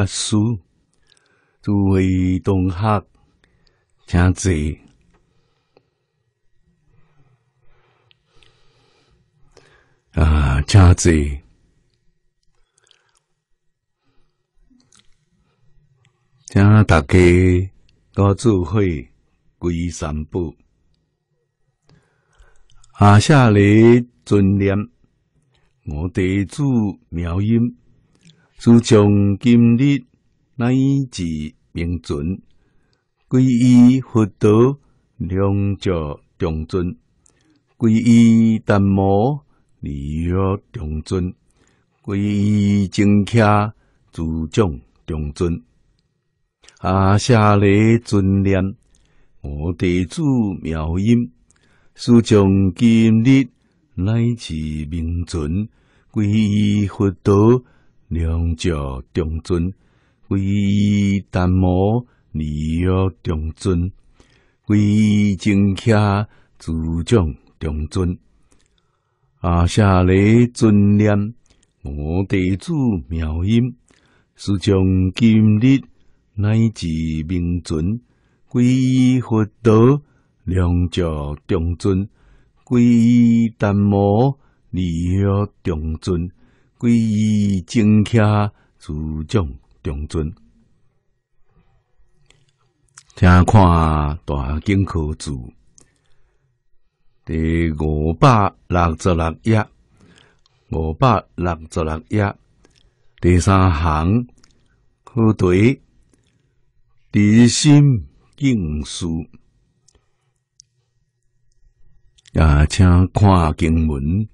法师，诸位同学，请坐。啊，请坐。请大家多聚会，归三步。阿下利尊念，我地主妙音。自从今日乃至明尊，皈依佛陀，两者中尊；皈依淡摩，利若中尊；皈依正伽，诸将中尊。阿舍利尊念我地子妙音，自从今日乃至明尊，皈依佛陀。两脚重尊，皈淡三宝，离恶重尊，皈依正恰自重重尊。阿舍利尊念，我地主妙音，是从今日乃至明尊，皈依佛道，两脚重尊，皈依三宝，离恶重尊。皈依正教，自将中尊。请看大经课注，第五百六十六页，五百六十六页。第三行，可对，地心静数，也请看经文。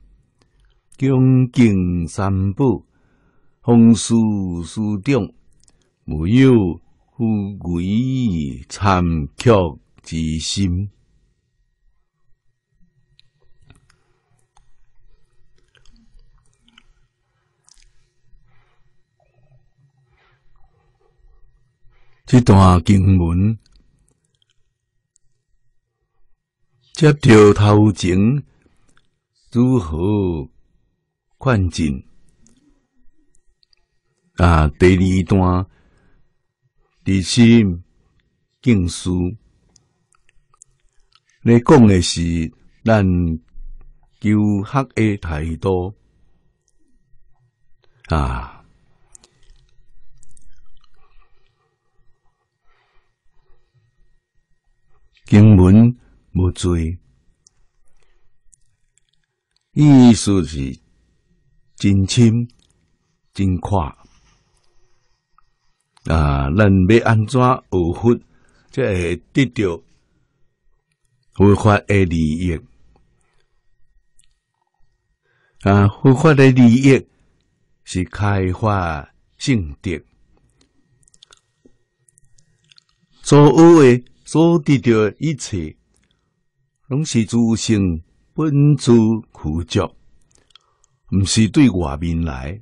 恭敬三宝，奉师师长，没有富贵参曲之心。这段经文，接着头前如何？困境啊！第二段第四经书，你讲的是咱求学的态度啊，经文不罪，意思是。真亲真快啊！咱要安怎学法，才会得到佛法的利益啊！佛法的利益是开发性德，所有诶，所得到一切，拢是诸行本自具足。毋是对外面来，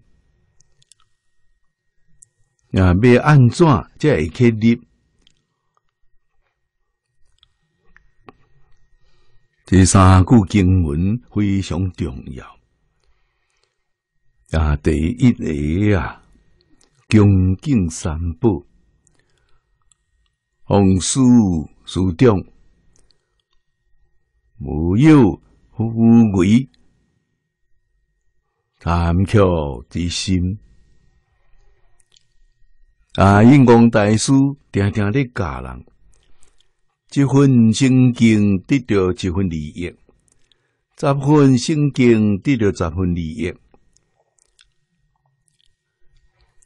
啊！要按怎，才会去立。第三句经文非常重要。啊，第一个啊，恭敬三宝，奉师师长，无有护为含蓄之心，啊！印光大师常常咧教人：一份心经得着一份利益，十份心经得着十份利益。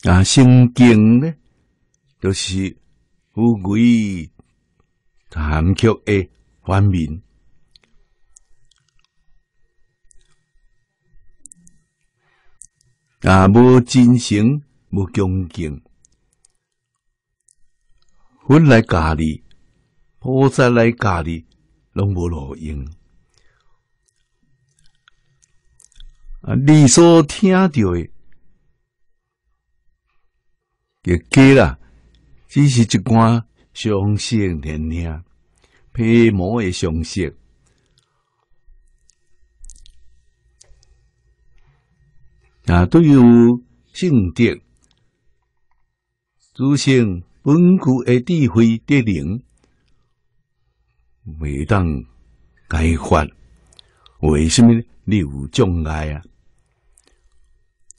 啊，心经呢，就是富贵含蓄的反面。啊！无真诚，无恭敬，佛来教你，菩萨来教你，拢无路用。啊！你所听到的，也给了，只是一管相信听听，皮毛的相信。啊，对有性德，祖成本具的智慧德能，未当改发。为什么你有障碍啊？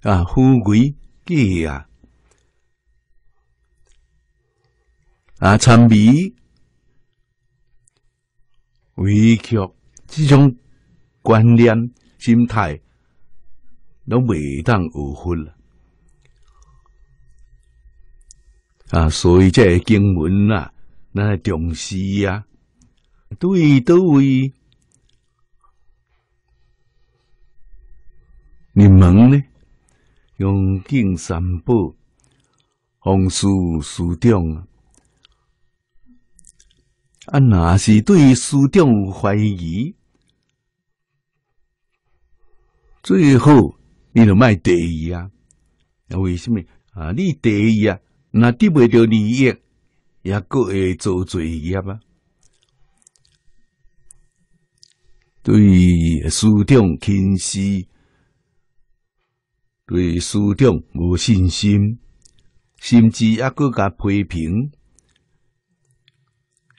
啊，富贵贵啊，啊，沉迷委屈，这种观念心态。拢未当误分了啊！所以这经文啊，那重视啊，对都会。你们呢，用经三宝，弘述师长啊，那是对师长怀疑，最后。你著卖得意啊？那为什么啊？你得意啊？那得未到利益，也各会做罪业啊。对思长轻视，对思长无信心，甚至也各甲批评，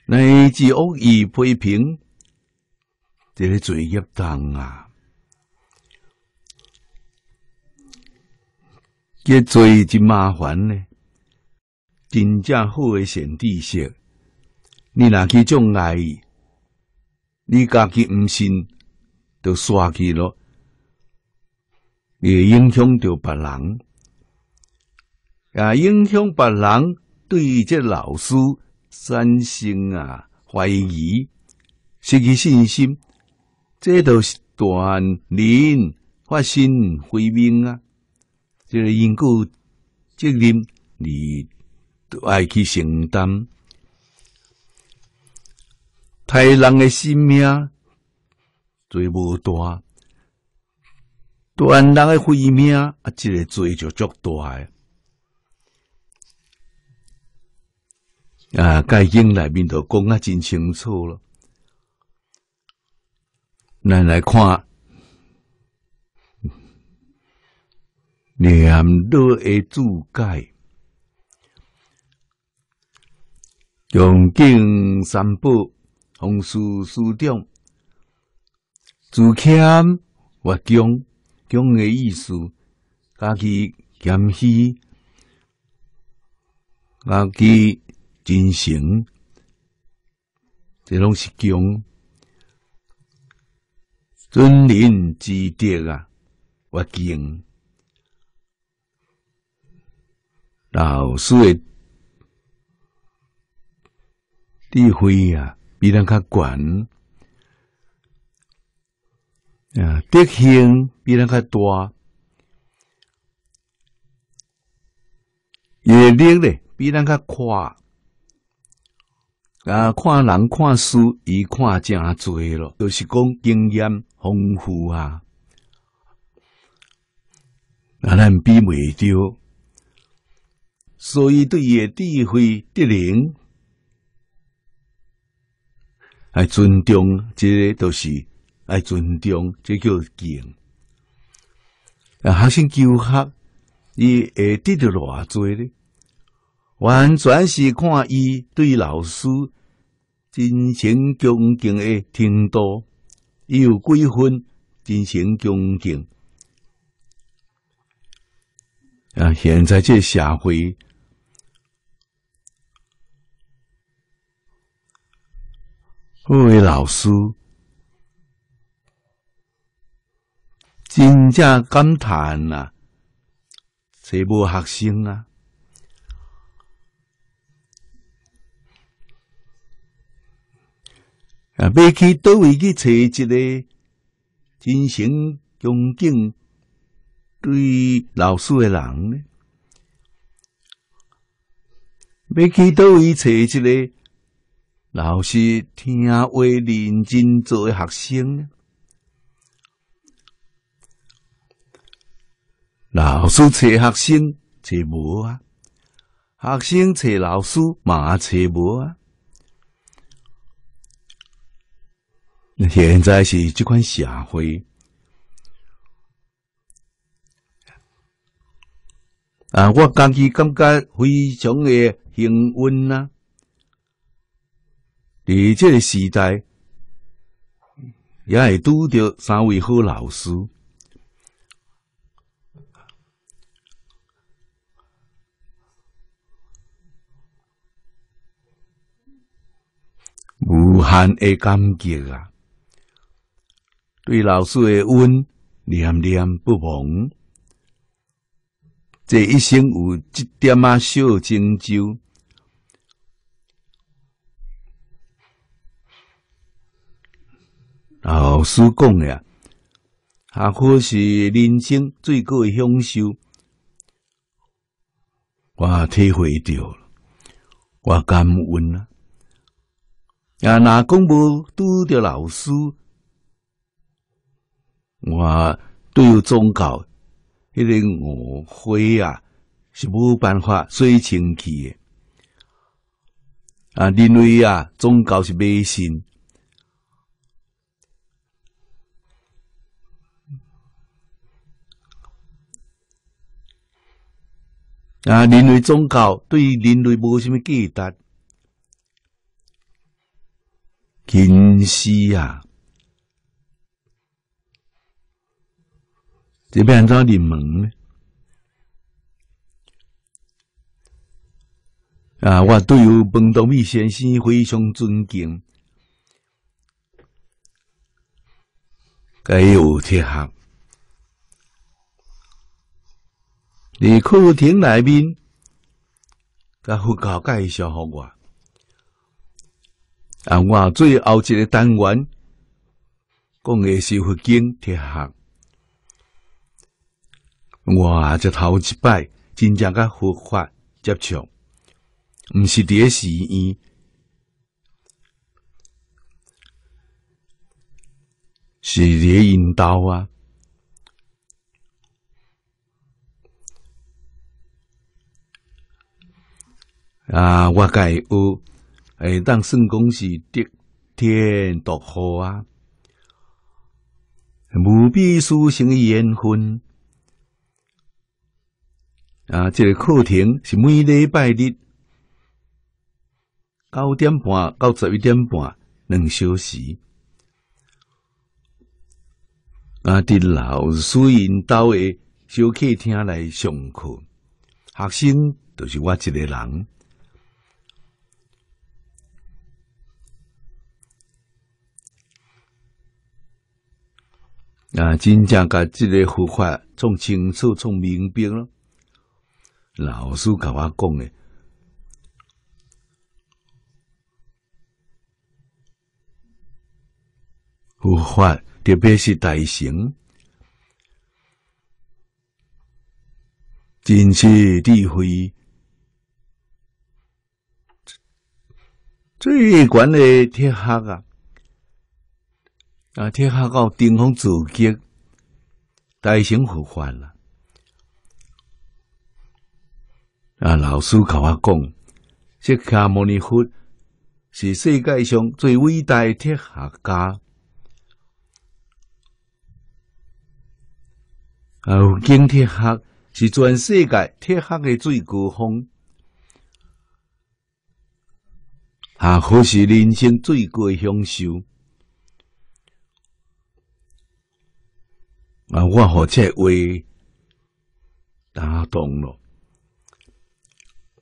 乃至恶意批评，这个罪业重啊。结最真麻烦呢，真正好诶，先知识，你若去种爱意，你家己毋信，就刷去咯，会影响着别人，也影响别人对这老师三生啊怀疑，失去信心，这都是断人发心毁命啊。即个因果责任，你爱去承担。他人嘅生命罪无大，断人嘅慧命啊，即个罪就足大。啊，该应内面头讲啊，真清楚了。咱来看。念多的注解，恭敬三宝，弘誓师长，助谦、悦敬、敬的意思，家己谦虚，家己真诚，这拢是敬尊人之德啊，悦敬。老师诶，智慧啊，比人较悬啊，德行比人较多，阅历比人较宽啊。看人、看书，伊看正侪咯，就是讲经验丰富啊。啊，咱比袂着。所以对伊诶智慧、德能，爱尊重，即个都是爱尊重，即叫敬。啊，学生求学，伊会得到偌济咧？完全是看伊对老师，真诚恭敬诶，度，伊有几分真诚恭敬。啊，现在这社会。各位老师，真正感叹啊，谁无学生啊？啊，要去到位去找一个，真心恭敬对老师的人呢？要去到位找一个。老师听话认真做，学生。老师找学生找无啊，学生找老师嘛找无啊。现在是这款社会啊，我家己感觉非常的幸运啊。伫这个时代，也会拄到三位好老师，无限的感觉啊！对老师诶，恩念念不忘，这一生有一点啊小成就。老师讲啊，阿可是人生最高的享受，我体会到了，我感恩呐。啊，哪讲无拄着老师，我对有宗教，迄个误会啊，是无办法洗清气的。啊，认为啊，宗教是迷信。啊！人类宗教对人类无什么价值，今世啊！这边怎入门呢？啊，我对于彭德米先生非常尊敬，该有铁行。在课堂内面，甲佛教介绍给我。啊，我最后一个单元讲的是佛经哲行，我啊头一摆真正甲佛法接触，不是电寺院。是电影刀啊。啊！我伊学哎，当算讲是得天独厚啊，无比殊胜诶缘分啊！这个课程是每礼拜日九点半到十一点半，两小时。啊！伫老师引导的，小客厅来上课，学生著是我一个人。啊，真正甲即个佛法从清楚、从明白咯。老师甲我讲诶，佛法特别是大乘，真是智慧最悬诶铁盒啊！啊，铁侠搞顶峰阻击，大型苦坏了。啊，老师甲我讲，这卡摩尼夫是世界上最伟大的铁侠家。啊，经铁侠是全世界铁侠的最高峰。啊，何是人生最贵享受？啊！我好即话打动了，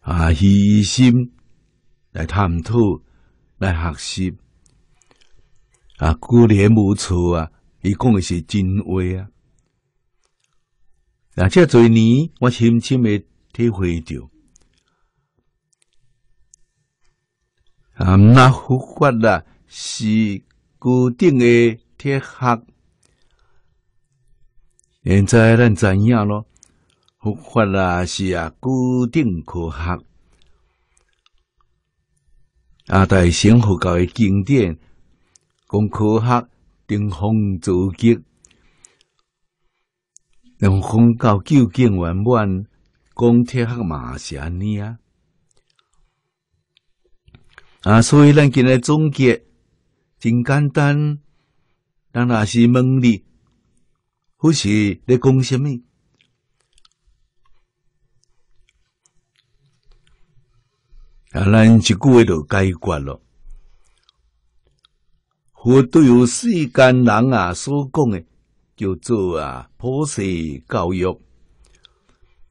啊！虚心来探讨、来学习，啊，固然无错啊！伊讲的是真话啊！啊，即对年，我深深诶体会着，啊，那佛法啦是固定诶铁壳。现在咱知影咯？佛法啊是啊，固定科学啊，但玄佛教的经典讲科学，顶峰组织，用佛教究竟圆满，讲铁学马是安尼啊？啊，所以咱今日总结真简单，咱若是问你。好是你讲什么？啊，咱一句话就解决咯。都对世间人啊所讲的，叫做啊普世教育。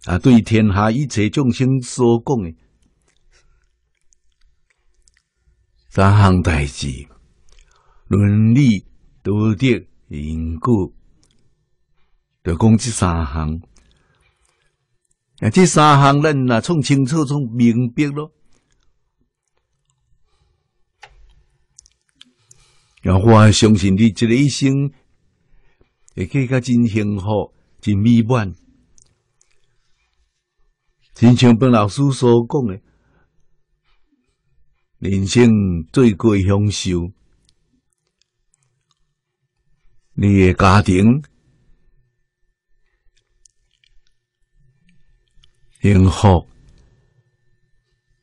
啊，对天下一切众生所讲的，三项代志，伦理、道德、因果。就讲即三项，啊，这三项咱若创清楚创明白咯。若我相信你这一生，会过加真幸福，真美满。真像本老师所讲的，人生最贵享受，你的家庭。幸福，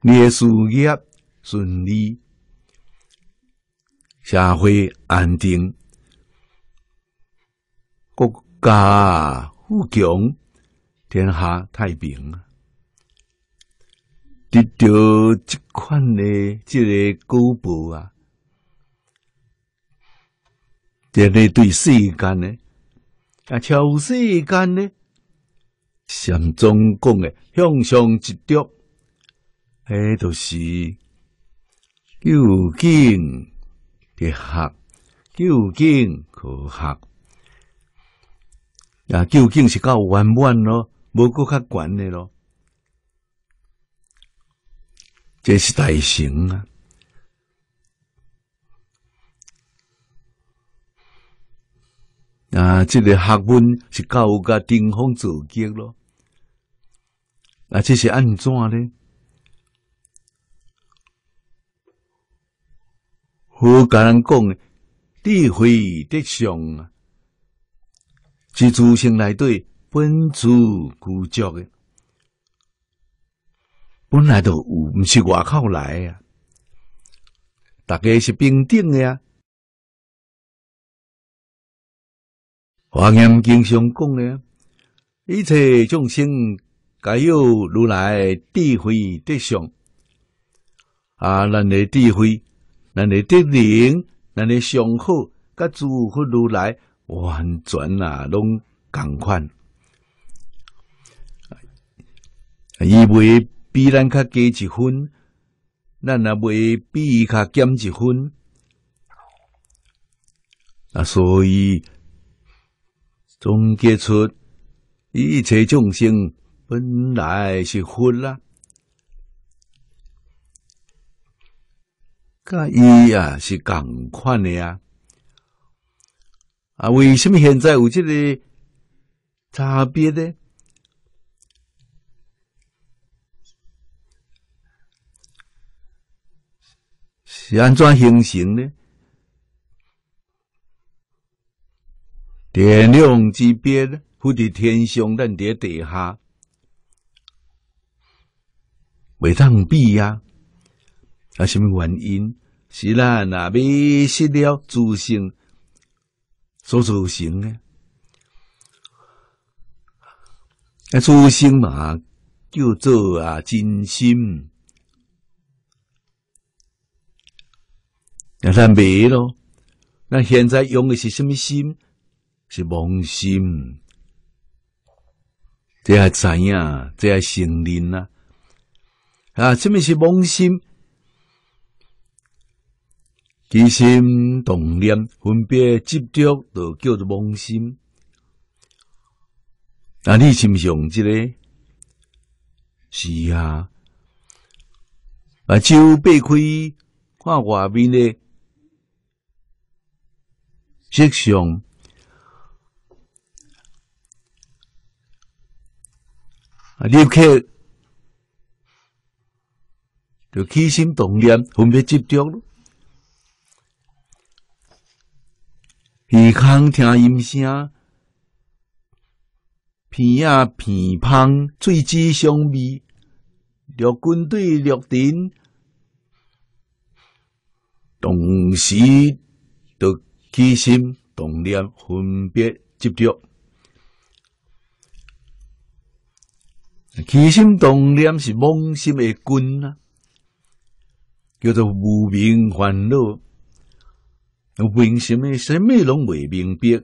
你的事业顺利，社会安定，国家富强，天下太平。得到这款的这个果报啊，这类对世间呢，啊，超世间呢。上中讲诶向上直着，迄著是究竟的学，究竟可学，啊，究竟是够圆满咯，无够较悬诶咯，这是大成啊。啊，这个学问是高甲顶峰造极咯。啊，这是安怎呢？好甲人讲诶，智慧德相啊，是祖先内底本自固足的，本来就有，毋是外口来啊，大家是平等的啊。华严经常讲呢，一切众生皆有如来智慧德相。啊，咱的智慧，咱的德灵，咱的相好，甲诸佛如来完全啊，拢共款。伊未比咱较低一分，咱也未比伊较减一分。啊，所以。总结出一切众生本来是佛啦，甲伊啊是共款的呀。啊，为什么现在有这个差别呢？是安怎形成呢？天壤之别，不伫天上，咱在地下，未当比呀！啊，什么原因？是咱啊，迷失了初心，所造成嘅。啊，初心嘛，叫做啊，真心。那咱迷咯，那现在用的是什么心？是妄心，这还知影，这还承认啊。啊，什么是妄心，起心动念分别执着都叫做妄心。那你是不是用这个是啊。啊，就避开看外面的色相。啊！立刻就起心动念，分别集中。耳孔听音声，鼻呀鼻腔、嘴齿香味，六军队六灯。同时都起心动念，分别集中。起心动念是妄心的根啊，叫做无明烦恼。为什么，什么拢未明白，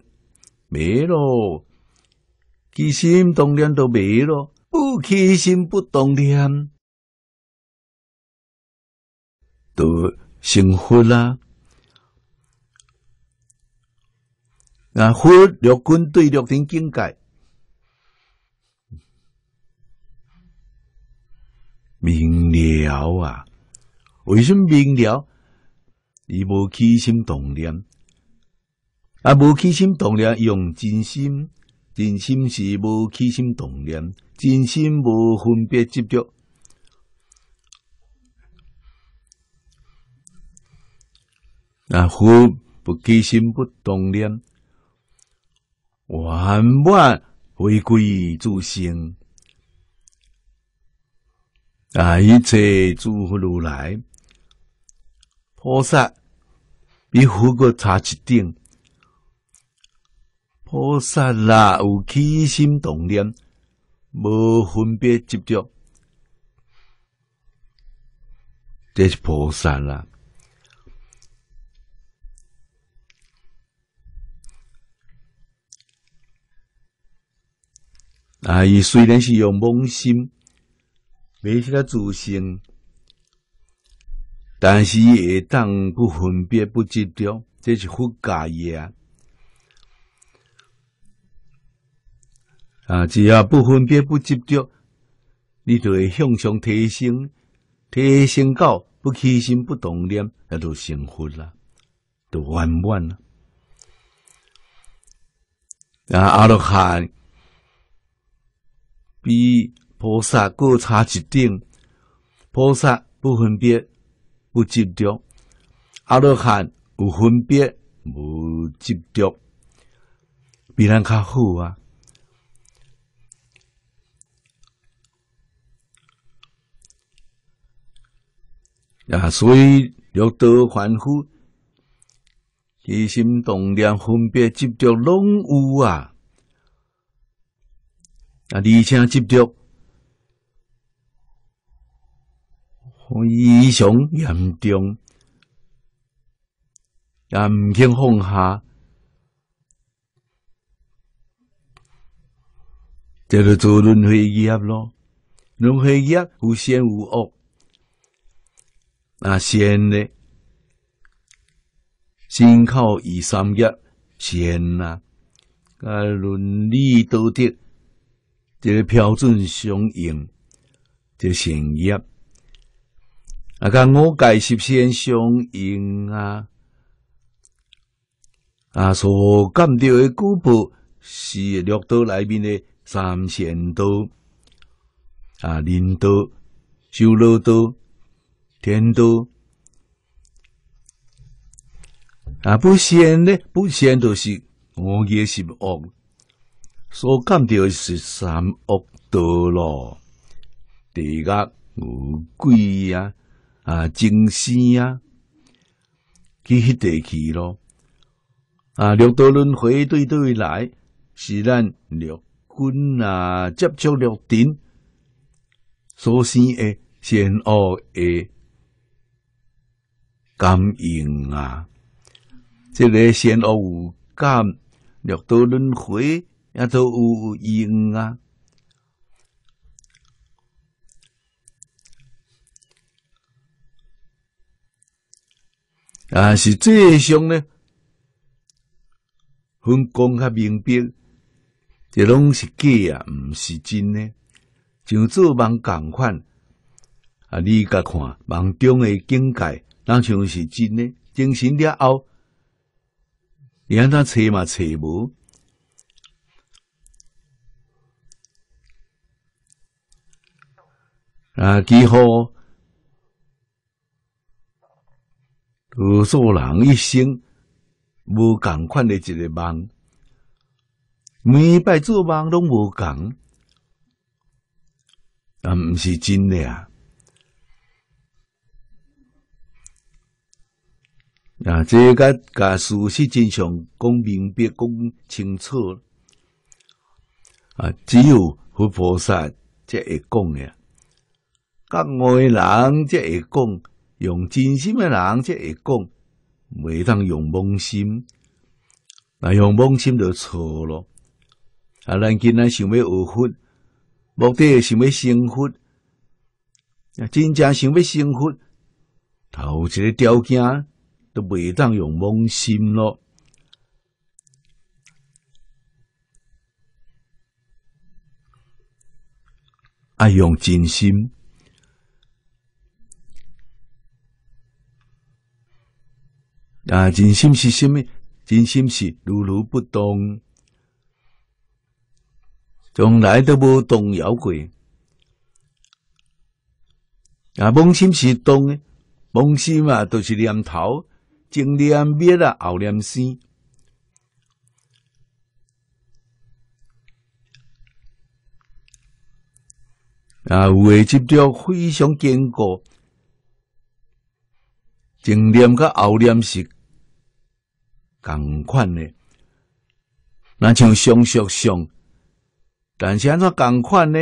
没咯。起心动念都没咯，不起心不动念，都成佛啦。那佛六根对六根境界。明了啊！为什么明了？你无起心动念，啊，无起心动念，用真心，真心是无起心动念，真心无分别执着。啊，佛不起心不动念，圆满回归自性？啊！一切诸佛如来菩萨比佛个差一点，菩萨哪有起心动念，无分别执着，这是菩萨啦。啊！伊虽然是用妄心。没使个自信，但是也当不分别不执着，这是佛教也啊！只要不分别不执着，你就会向上提升，提升到不起心不动念，那就幸福了，就圆满了啊！阿罗汉比。菩萨过差一等，菩萨不分别不执着，阿罗汉有分别无执着，比咱较好啊。啊，所以六道凡夫，起心动念分别执着拢有啊，啊，而且执着。非常严重，也唔肯放下，这个做轮回业咯。轮回业无善无恶，那善呢？先靠二三业善呐，啊，伦理道德这个标准相应，这善业。啊！甲五界十仙相应啊！啊，所感掉的古布是六道内面的三善道啊，人道、修罗道、天道啊，不善呢？不善就是五也十恶，所感干掉是三恶道咯，地狱、无鬼呀。啊，精神啊，去迄地去咯。啊，六道轮回对对来，是咱六根啊接触六尘，所生诶善恶诶感应啊。这个善恶有感，六道轮回也都有因啊。啊，是最凶呢，分工较明兵，这拢是假啊，毋是真呢。像做梦同款，啊，你甲看梦中诶境界，那像是真呢。精神了后，你安怎找嘛找无？啊，几乎。多数人一生无共款的一个梦，每摆做梦拢无共，但毋是真嘅啊！啊，这甲甲事实真相讲明白、讲清楚啊，只有佛菩萨才会讲嘅，甲外人才会讲。用真心诶人，则会讲，未当用妄心。若用妄心就错咯。啊，咱今仔想要学分，目的想要成佛，啊，真正想要成佛，头一个条件都未当用妄心咯。啊，用真心。啊，人心是啥物？人心是如如不动，从来都无动摇过。啊，妄心是动的，妄心嘛都是念头，正念灭了，后念生。啊，有诶集了非常坚固，正念甲后念是。共款诶。那像上上上，但是安怎共款呢？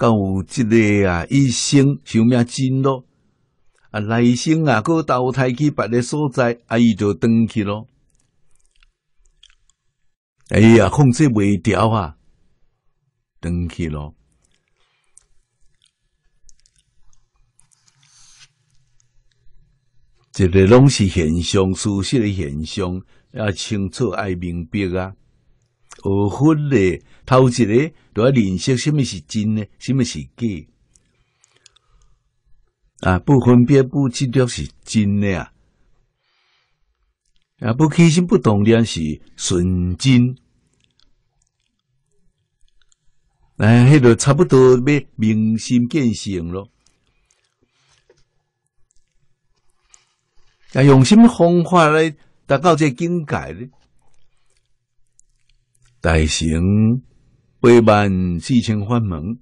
有一个啊，一生想命真咯，啊，来生啊，搁投胎去别个所在，啊，伊就登去咯，哎呀，控制袂调啊，登去咯。一个拢是现象，事实的现象，要清楚，爱明白啊。二分嘞，头一个要认识什么是真嘞，什么是假。啊，不分别、不执着是真的啊，啊，不开心、不懂的是纯金。啊，迄个差不多要明心见性咯。那用什么方法来达到这境界呢？大行八万四千法门，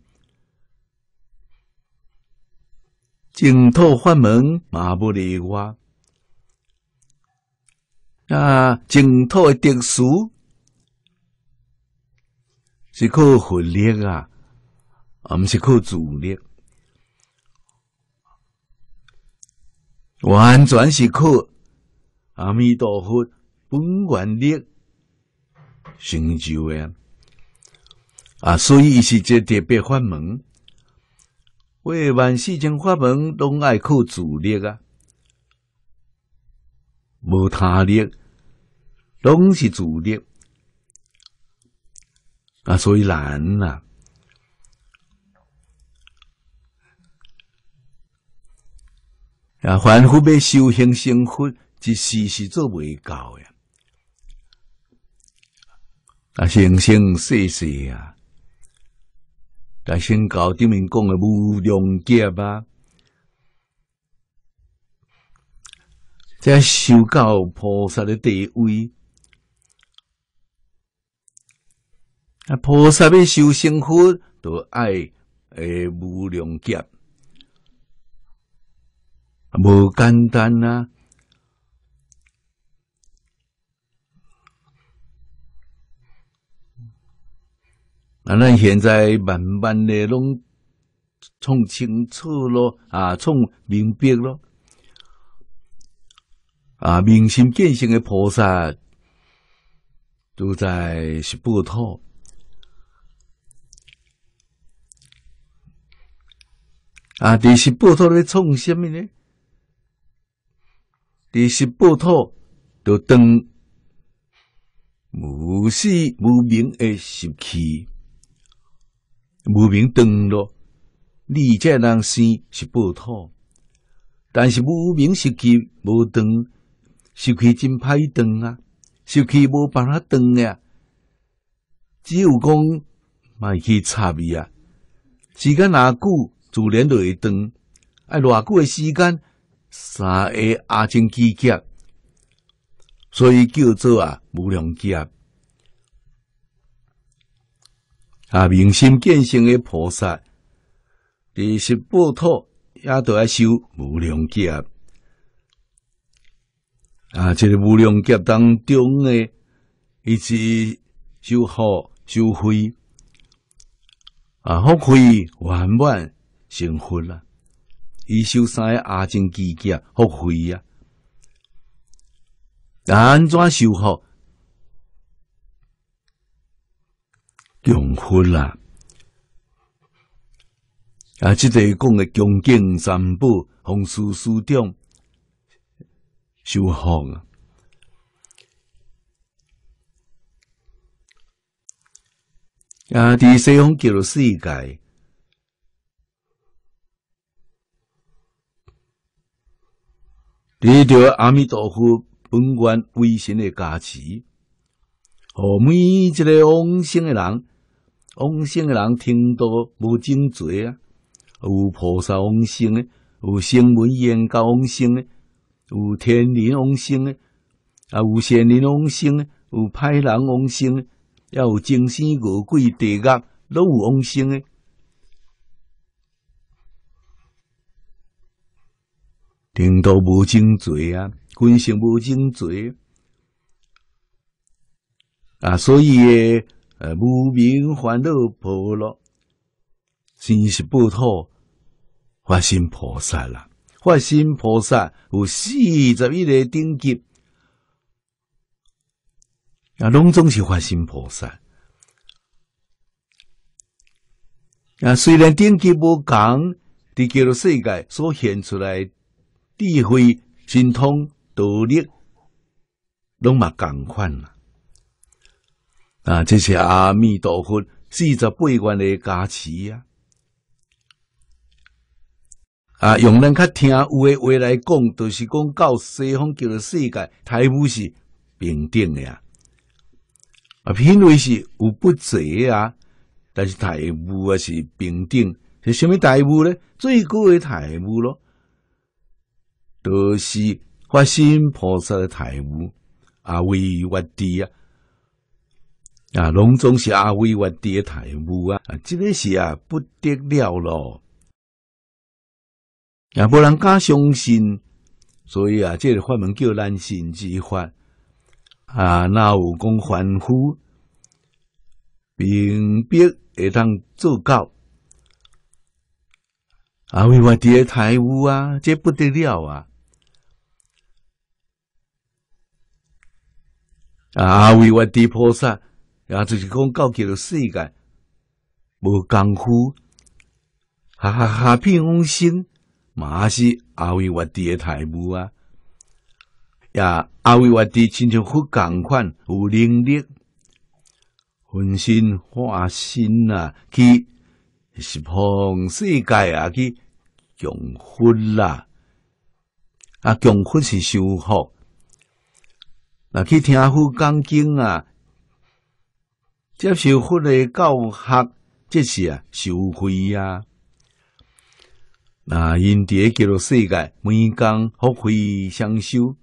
净土法门马不离我。那净土的特殊是靠佛力啊，而不是靠自力。完全是靠阿弥陀佛本愿力成就的啊，所以一时特别法门。为万事情法门，都爱靠自力啊，无他力，拢是自力啊，所以难呐。啊，凡夫要修行成佛，一时是做未到呀。啊，生生世世啊，来先搞顶面讲的无量劫啊，才修到菩萨的地位。啊，菩萨要修成佛，都爱诶无量劫。无简单啊！啊，咱现在慢慢嘞，拢创清楚咯，啊，创明白咯，啊，明心见性的菩萨都在是波涛，啊，这些波涛在创什么呢？第十八土都当无是无名的石气无名当咯。你这人生是步土，但是无名石气无当，石气真歹当啊，石气无办法当呀，只有讲卖去插伊啊，时间若久自然就会当，爱偌久的时间。三个阿僧俱结，所以叫做啊无量劫。啊，明心见性的菩萨，你十八托也都来修无量劫。啊，这个无量劫当中诶，以及修好修慧，啊，福慧圆满成佛了。伊收三诶阿金基金复会啊，安怎修复？穷婚啦！啊，即个讲诶，穷尽三宝，洪书书长修复啊。啊，伫西方极乐世界。你着阿弥陀佛本观威神的加持，互每一个往生的人，往生的人听到无真罪啊，有菩萨往生的，有声闻缘觉往生的，有天人往生的，啊，有善人往生的，有歹人往生的，抑有精生恶鬼地狱拢有往生的。领导无尽罪啊，根性无尽罪啊，所以呃无名烦恼婆罗，真是不妥。发心菩萨啦，发心菩萨有四十一个等级，啊，拢总是发心菩萨啊。虽然等级无伫叫做世界所现出来。智慧、神通、道力，拢嘛共款啦。啊，这是阿弥陀佛四十八愿的加持啊。啊，用人较听诶话来讲，就是讲到西方极乐世界，台布是平等的呀。啊，品位是有不齐啊，但是台布啊是平等。是虾米台布呢？最高的台布咯。都是发心菩萨的台乌阿维瓦迪啊啊，龙中是阿维瓦迪的台乌啊啊，这个是啊不得了咯。也无人敢相信，所以啊，这个法门叫难信之法啊。哪有讲凡夫明白会当做到阿维我迪的台乌啊？这不得了啊！阿维瓦蒂菩萨，也就是讲教给了世界无功夫，哈哈哈！拼用心，嘛是阿维瓦蒂的台步啊！呀，阿维瓦蒂亲像佛功款，有能力，分身化身啊！去是帮世界啊！去降荤啦，啊，降荤是修好。那去听佛讲经啊，接受佛的教学，这是啊，受惠啊。那因伫个叫做世界，每工福慧双修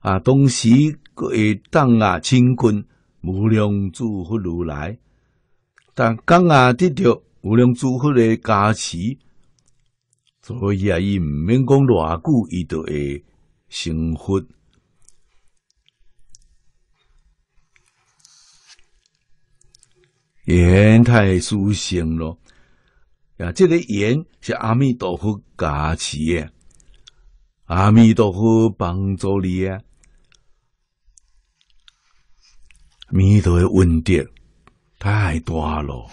啊，同时会当啊，清坤无量诸佛如来，但刚啊得到无量诸佛的加持，所以啊，伊毋免讲偌久，伊就会成佛。言太殊胜了，啊，这个言是阿弥陀佛加持耶，阿弥陀佛帮助你啊！弥陀的恩德太大了，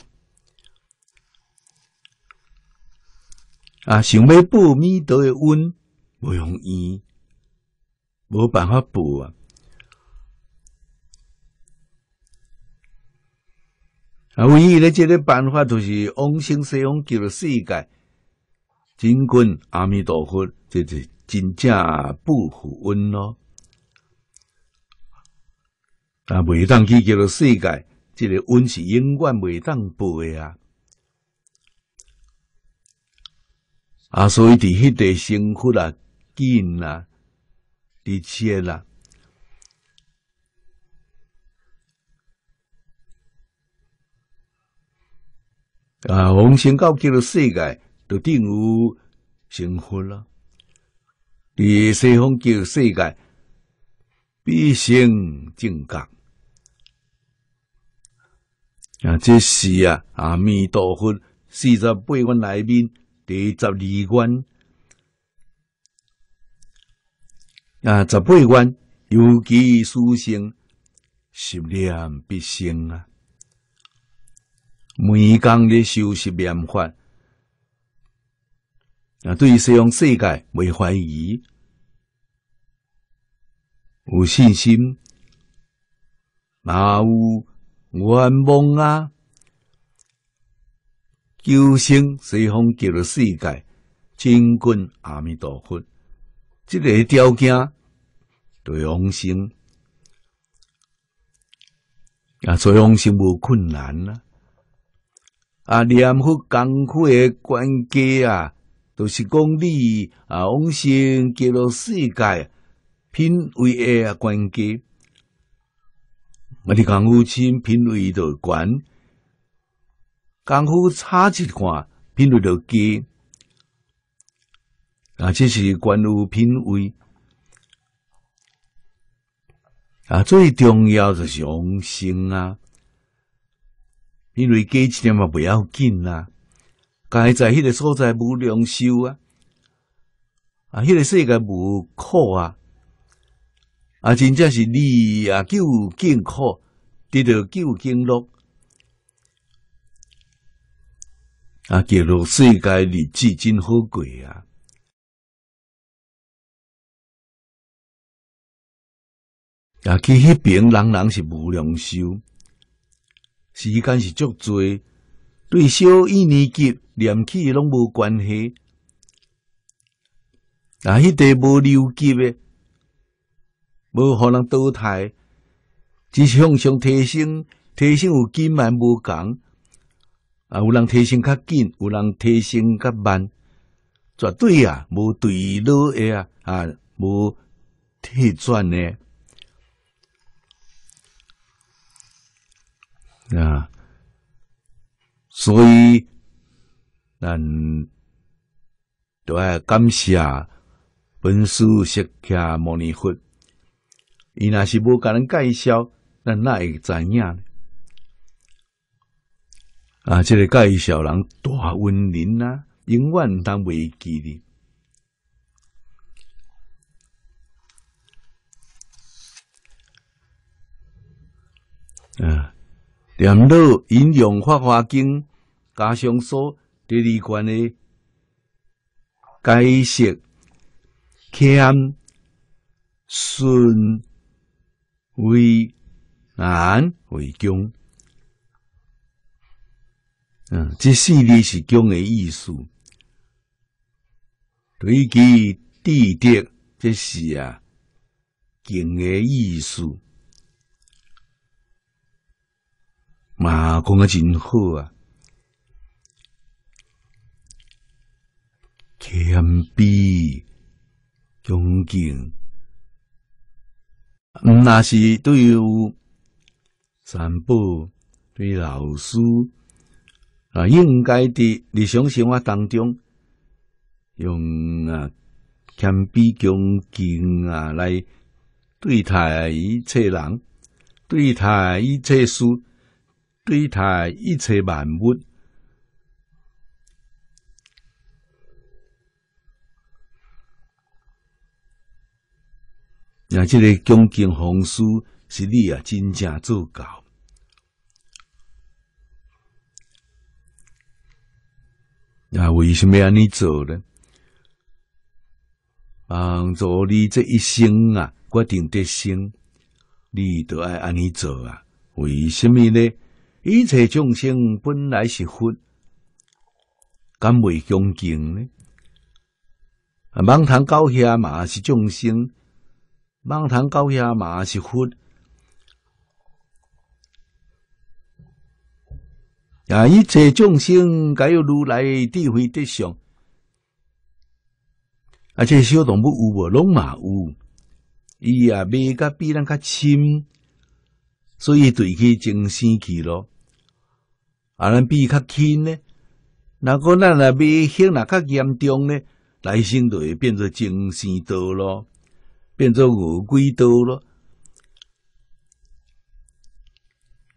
啊！想要报弥陀的恩，不容易，没办法报啊！啊，唯一的这个办法就是往生西方极乐世界，真观阿弥陀佛，这是真正不负温咯。啊，未当去极乐世界，这个温是永远未当背啊。啊，所以伫迄地生活啊，紧啊，伫气啦。啊，往星到极乐世界就定于成佛了。伫西方极乐世界必生正觉。啊，这是啊，阿弥陀佛四十八愿里面第十二愿。啊，十八愿尤其殊胜，十念必生啊。每工咧修习念佛，啊，对于西方世界未怀疑，有信心，那有愿望啊！求生西方极乐世界，精进阿弥陀佛，这个条件对往生，啊，做往生无困难啊。啊，连乎功夫诶，关键啊，就是讲你啊，往生进入世界品味诶啊，关键。我哋功夫深，品味着关，功夫差一寡品味着低。啊，这是关于品味。啊，最重要是往生啊。因为过点嘛不要紧啦，该在迄个所在无良修啊，啊，迄个世界无苦啊，啊，真正是利啊，就艰苦得到救经乐，啊，叫做世界日子真好过啊。啊，去迄边人人是无良修。时间是足多，对小一年级连起拢无关系。那迄个无留级的，无可能倒台，只是向上提升，提升有几慢无同。啊，有人提升较紧，有人提升较慢，绝对啊，无对路的啊，啊，无提转诶。啊！所以，咱都爱感谢本师释迦摩尼佛。伊若是无甲人介绍，咱哪会知影呢？啊，这个介绍人大温林呐，永远当未记哩。啊！联络引用《法华经》、《加上所第二卷的解释，谦顺为难为经。嗯，这四字是经的意思。对其地点，这是啊经的意思。嘛，讲啊真好啊，谦卑恭敬，那是对有三宝、对老师啊，应该的日常生活当中，用啊谦卑恭敬啊来对待一切人，对待一切事。对待一切万物，那这个恭敬方事是你啊，真正做到。那为什么安你做呢？帮助你这一生啊，决定的生，你都爱安尼做啊？为什么呢？一切众生本来是佛，敢未恭敬呢？啊，茫谈高下嘛是众生，茫谈高下嘛是佛。啊，一切众生皆有如来智慧德相，而且小动物有无龙马有，伊啊，未甲比咱较深。所以对起精神去咯，啊，咱比较轻呢。那个咱也比轻，那较严重呢，内心就会变做精神多咯，变做乌鬼多咯。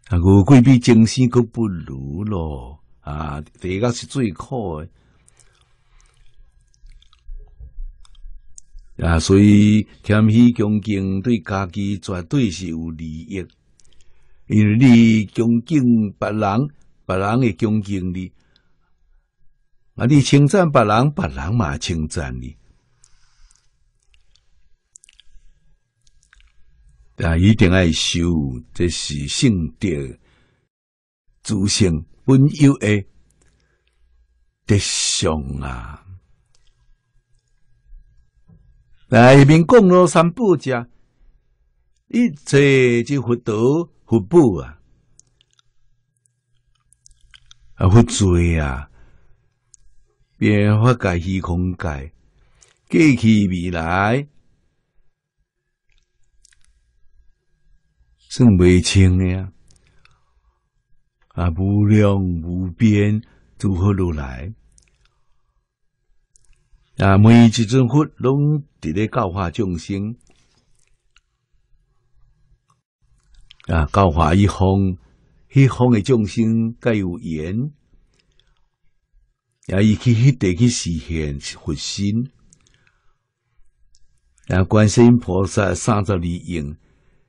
啊，乌鬼比精神阁不如咯，啊，第一个是最苦的。啊，所以谦虚恭敬对家己绝对是有利益。因为你恭敬别人，别人会恭敬你；，啊，你称赞别人，别人嘛称赞你。啊，一定爱修，这是性德、自信、本有的德相啊！来，一边共罗三宝家，一切就佛得。佛报啊，啊祖罪啊，变化界虚空界，过去未来算不清的啊无量无边，诸佛如来啊每一尊佛拢伫在教化众生。啊，教化一方，一方的众生皆有缘，也伊去去地去实现佛心。啊，观世音菩萨三十二应，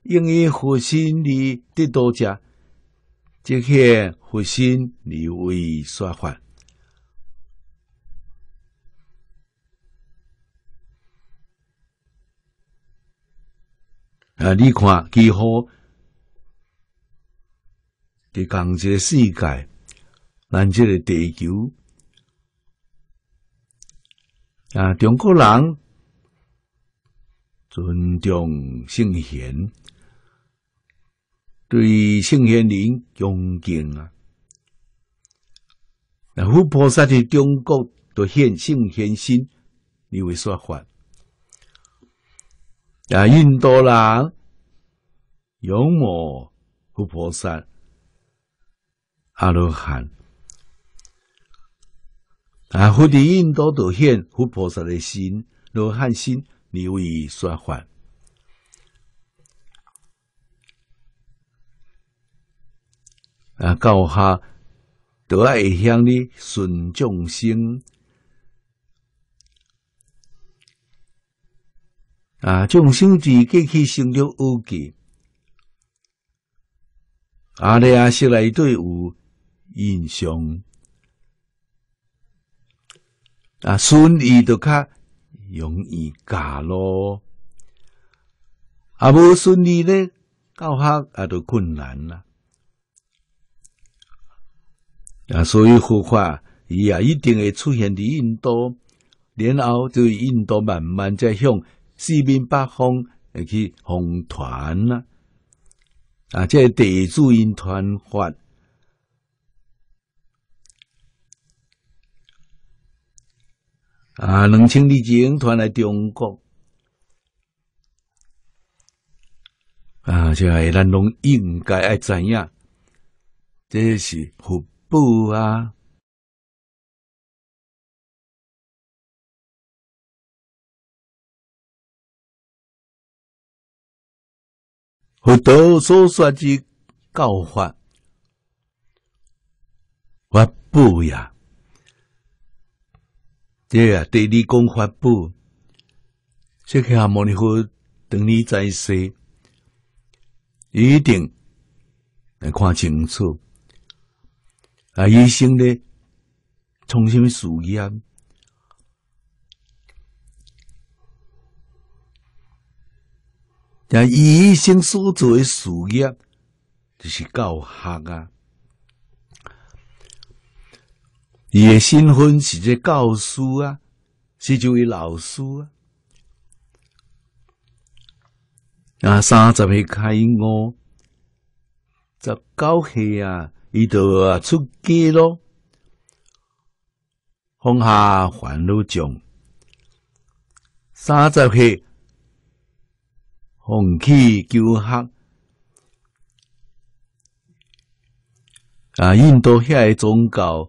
应以佛心力得道者，即刻佛心力为说法。啊，你看，几乎。伫共个世界，咱即个地球啊，中国人尊重圣贤，对圣贤人恭敬啊。那佛菩萨伫中国都献圣贤心，你会说法啊？印度人仰慕佛菩萨。阿罗汉啊，佛地印度都显佛菩萨的心，罗汉心，留意说法。啊，告下都要向你顺众生啊，众生自各去成就恶结，阿赖阿悉来对有印象。啊，顺利就较容易嫁咯，啊，无顺利咧，教学啊著困难啦。啊，所以佛法伊啊一定会出现伫印度，然后就印度慢慢才向四面八方去弘传啦。啊，即地主因传法。啊，两千年前传来中国啊，这咱拢应该爱知影，这是佛补啊，佛补所说之教法，互补呀。对啊，对，理讲法宝，这些下莫尼好，等你再说，一定来看清楚。啊，医生呢，从什么事业？但医生所做的事业，就是教学啊。伊诶新婚是做教师啊，是一位老师啊。啊，三十岁开悟，十九岁啊！伊就啊出家咯，放下烦恼障。三十岁，红弃求学，啊！印度遐个宗教。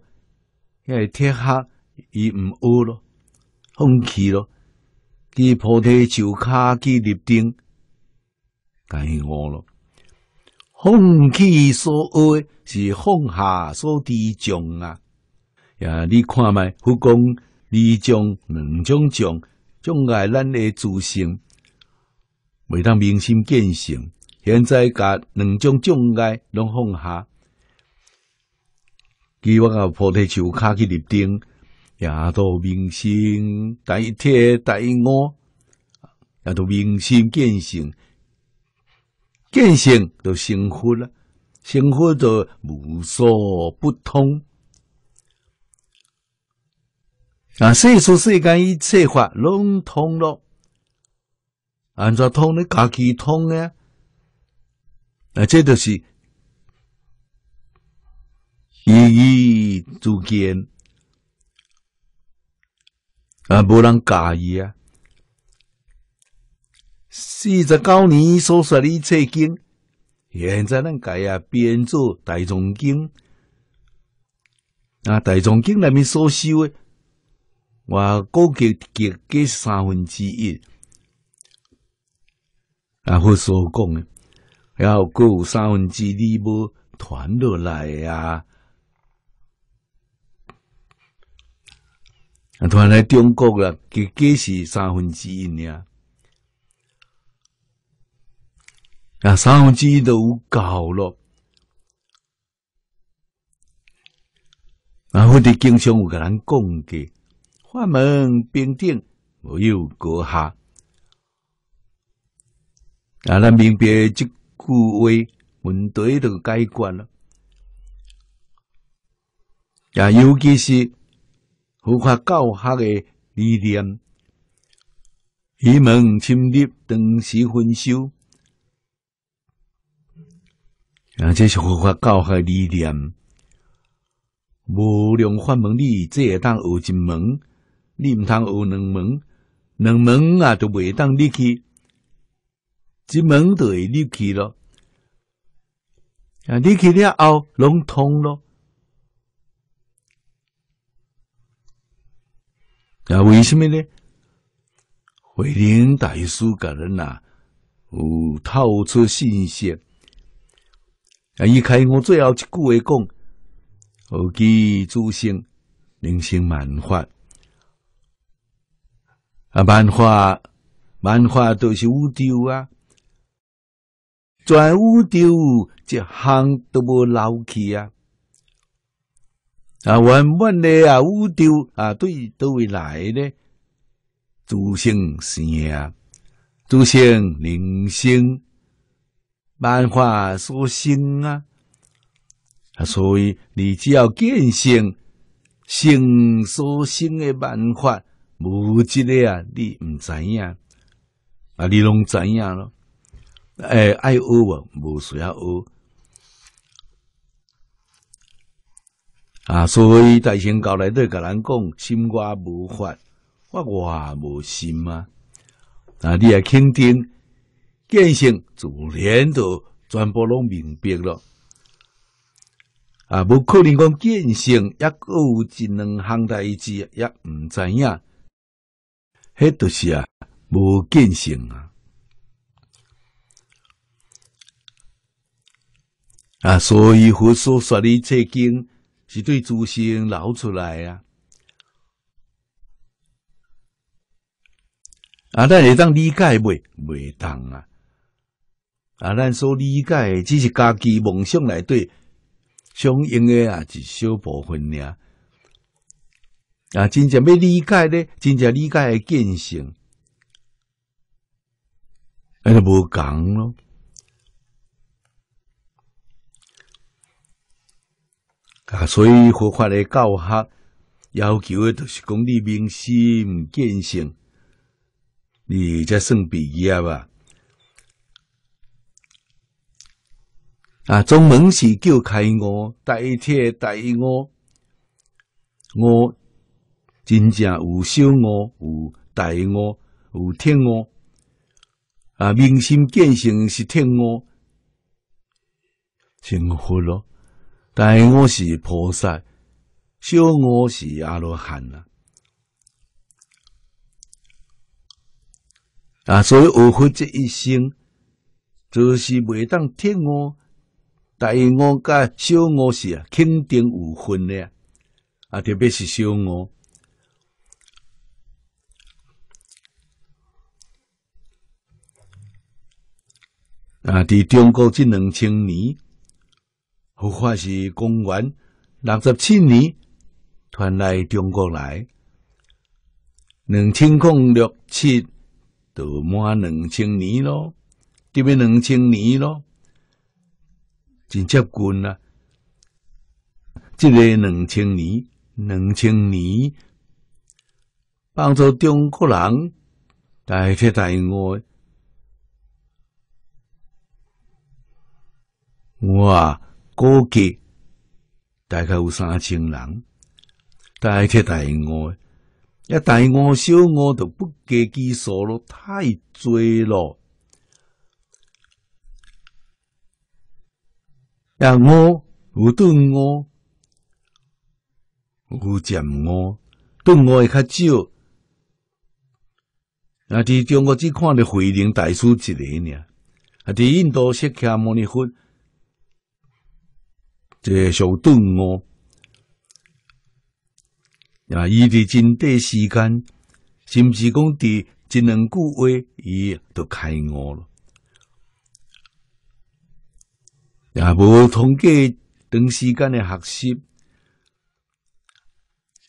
因为铁盒伊毋恶咯，放弃咯，记菩提树卡去立定，该系咯。放弃所恶是放下所提重啊！呀，你看卖，佛讲二种、两种种种爱咱的自信，未当明心见性。现在甲两种种爱拢放下。吉哇个菩提树卡去立定，也都明心；大天大我，也都明心见性，见性都成佛了。成佛就无所不通。啊，世出世间一切法拢通了，按照通的家己通呀。啊，这就是。意伊之建啊，无人介意啊。四十九年所说的册经现在咱改啊，编做大藏经啊。大藏经内面所修诶，我估计给给三分之一啊。我所讲诶，要各有三分之一要传落来啊。啊！突来中国啊，给给是三分之一呀！啊，三分之一都有够咯。啊，我哋经常有个人讲嘅，法门平等，无有阁下。啊，咱明白即句话，问题都解决了。啊，尤其是。佛法教学的理念，以门深入，当时分修。啊，这是佛法教学理念。无量法门你这会当学一门，你唔通学两门，两门啊著袂当离去，一门会入去咯，啊，入去了后拢通咯。啊，为什么呢？慧能大师个人呐，有透出信息。啊，伊开我最后一句话讲：，何计诸生，人生万法。啊，万法，万法都是乌丢啊，全乌丢，一项都无留起啊。啊，原本的啊，宇宙啊，对都会来咧，诸生生啊，诸生灵生，万法所生啊。啊，所以你只要见性，性所生的万法，无这个啊，你唔知影，啊，你拢知影咯。诶，爱学无，无需要学。啊，所以大仙教来对甲咱讲，心瓜无法，我话无心啊！啊，你也肯定，见性自然都全部拢明白了。啊，无可能讲见性一个一两项代志，抑毋知影，迄著是啊，无见性啊！啊，所以佛所说哩这经。一对猪心捞出来啊！啊，咱会当理解未？未当啊！啊，咱所理解只是家己梦想内底相应的啊，一小部分尔。啊，真正要理解咧，真正理解的见性，那就无共咯。啊，所以佛法的教学要求的，就是讲你明心见性，你才算毕业吧。啊，中门是叫开悟，大彻大悟，悟真正有修悟，有大悟，有天悟。啊，明心见性是天悟，成佛了。大我是菩萨，小我是阿罗汉啊！啊，所以我佛这一生，就是袂当听我。大我甲小我是肯定有分的啊！特别是小我啊，在中国这两千年。佛况是公元六十七年传来中国来，两千零六七就满两千年咯，对别两千年咯，真接近啊。这个两千年，两千年帮助中国人，大体大爱，我估计大概有三千人，大概大我，一大我小我都不计其数了，太济了。阿我有顿我，有见我顿我会较少。阿啲中国只看到回民大师一个㖏，啊！啲印度食咖摩尼粉。这小顿哦，啊，伊伫真短时间，甚至讲伫一两句话，伊就开我了。也无通过短时间的学习，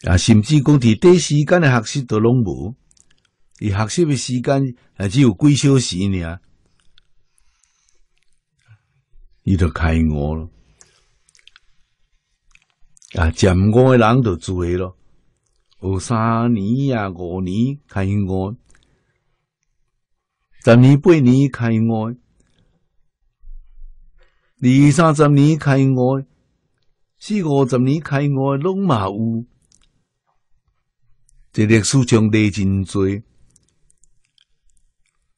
啊，甚至讲伫短时间的学习都拢无，伊学习的时间啊，只有几小时呢伊就开我了。啊！占功诶人就做咯，五三年啊，五年开我，十年八年开我，二三十年开我，四五十年开我，拢嘛有。这历史上例真多。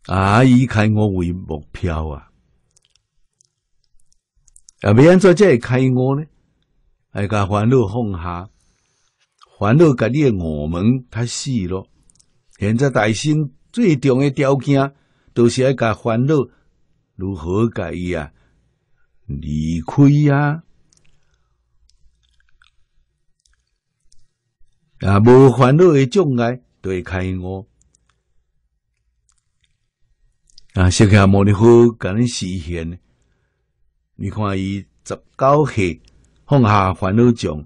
啊，以开我为目标啊！啊，安人在会开我呢。大甲烦恼放下，烦恼，甲己诶五门太细咯。现在大心最重要的条件，都是一甲烦恼如何甲伊啊离开啊。啊，无烦恼诶障碍，会开悟。啊，先看摩尼佛，甲你实现。你看伊十九岁。放下烦恼障，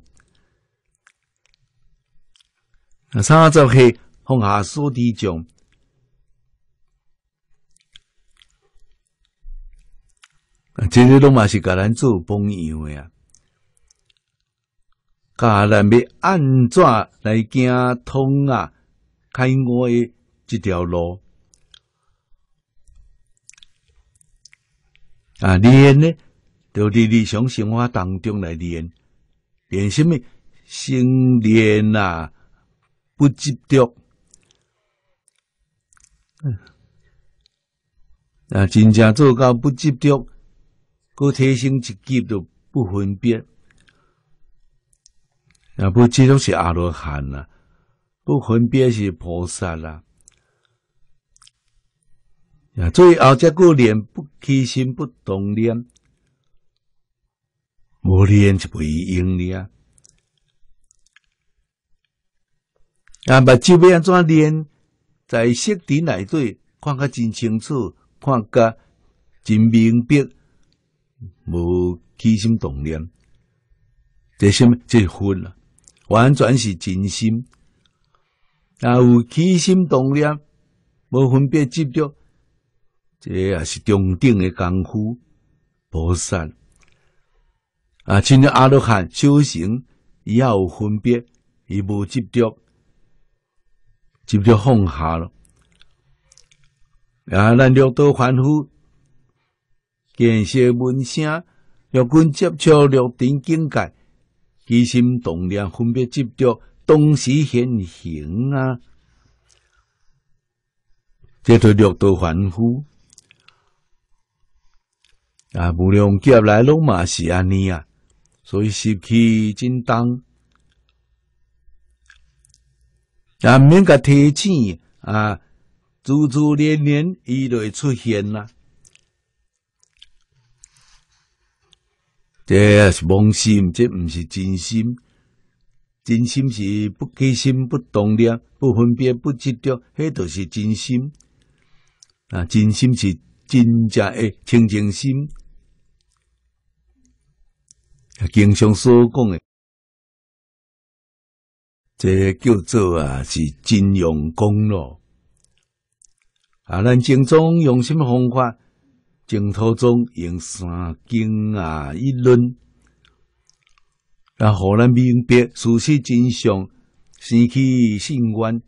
三十就是放下所提障。今日拢嘛是甲咱做榜样啊！甲咱要按怎来行通啊开我的这条路啊？你呢？就伫日想生活当中来练，练什么心练啊？不执着，啊，真正做到不执着，佮提升一级的不分别，啊，不执着是阿罗汉啦，不分别是菩萨啦。啊，所以熬这练，不欺心，不动念。无练就未用的啊！啊，目睭要安怎练？在色底内底，看个真清楚，看个真明白，无起心动念，这心这分了，完全是真心。那有起心动念，无分别执着，这也是中等的功夫，菩萨。啊！亲像阿罗汉修行，也有分别，伊无执着，执着放下咯。啊！咱六道凡夫，见色闻声，若君接触六顶境界，其心动念，分别执着，当时现行啊！这叫六道凡夫。啊！无量劫来，拢嘛是安尼啊！所以，时气真重，难免甲天气啊，自然然伊就会出现啦。这也是妄心，这毋是真心。真心是不开心、不动力、不分别、不执着，迄著是真心。啊，真心是真正诶清净心。经常所讲的，这叫做啊是金融公路啊。咱正宗用什么方法？正途中用三经啊一论，让后咱明白事实真相，升起信愿，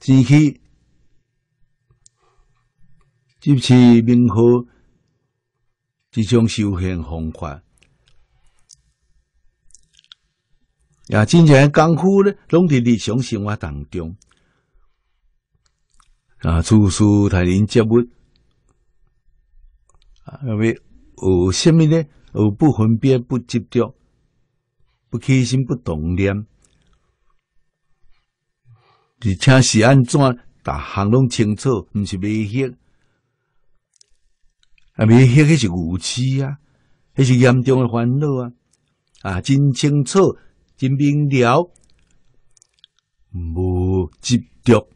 升起，即是明和一种修行方法。也真正功夫咧，拢伫日常生活当中啊，处处待人接物啊，为学什么咧？有不分别，不执着，不开心，不动念，而且是安怎逐项拢清楚？毋是迷信，啊，迷信迄是无知啊，迄是严重诶烦恼啊！啊，真清楚。心明了，无执着，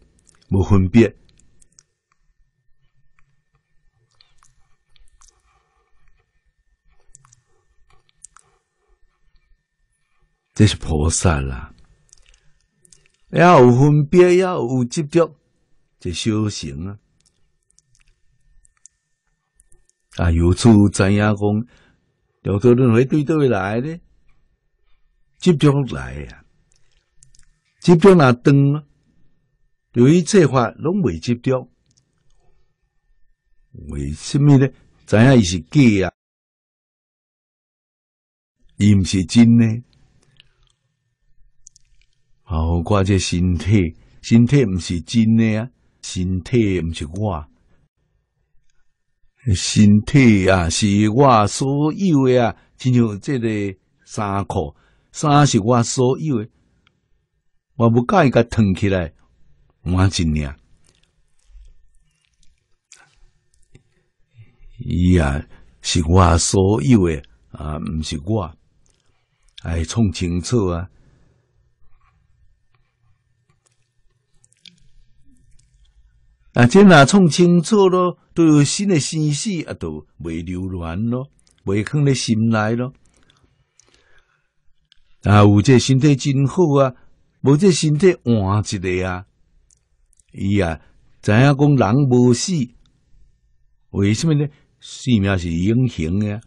无分别，这是菩萨啦。要有分别，要有执着，就修行啊！啊，有处知呀，讲有到轮回对对来呢。集中来啊，集中着那灯咯，由于这话拢未集中，为什么呢？怎样是假呀？又唔是真呢？好挂这身体，身体毋是真呢啊，身体毋是我，身体啊是我所有为啊，亲像这个衫裤。三是我所有的，我不介意甲腾起来，我真量。伊啊，是我所有的啊，毋是我，哎，创清楚啊。啊，即若创清楚咯，对新的心思啊，都袂流乱咯，袂放咧心内咯。啊！有这身体真好啊，无这身体换一个啊！伊啊，知影讲人无死？为什么呢？生命是永恒的，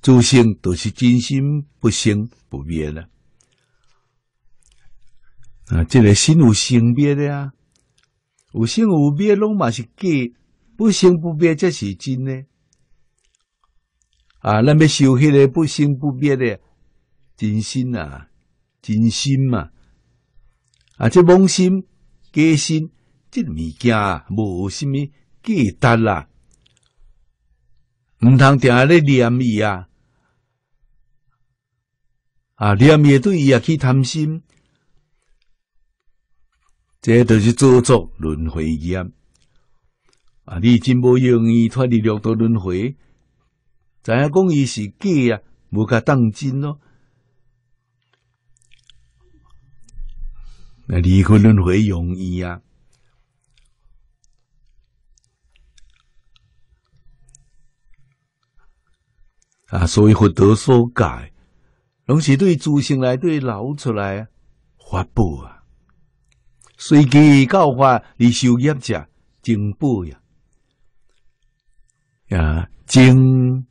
诸生都是真心不生不灭的啊！这个心有生灭的啊，有生有灭拢嘛是假，不生不灭才是真呢。啊，咱要修迄个不生不灭的？真心啊，真心嘛，啊，这妄心、假心，这物件无什么价值啦，毋通定咧念伊啊，啊，念伊对伊也去贪心，这都是做作轮回业，啊，你真无容易脱离六道轮回，知影讲伊是假啊，无甲当真咯。那离婚轮会容易呀！啊，所以会得所改，拢是对诸行来对老出来发布啊，随机教化你修业者进步呀呀精。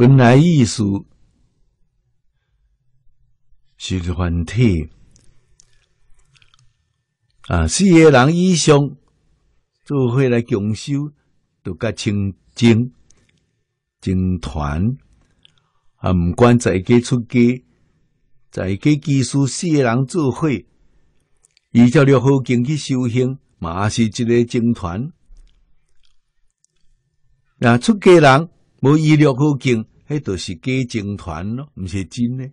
本来意思，是团体啊，四个人以上做伙来共修，都较清净、精团啊，毋管在家出家，在家技术四个人做会，依照六好经去修行，嘛是一个精团。那出家人。无医疗颗金，迄著是假情团咯，毋是真诶。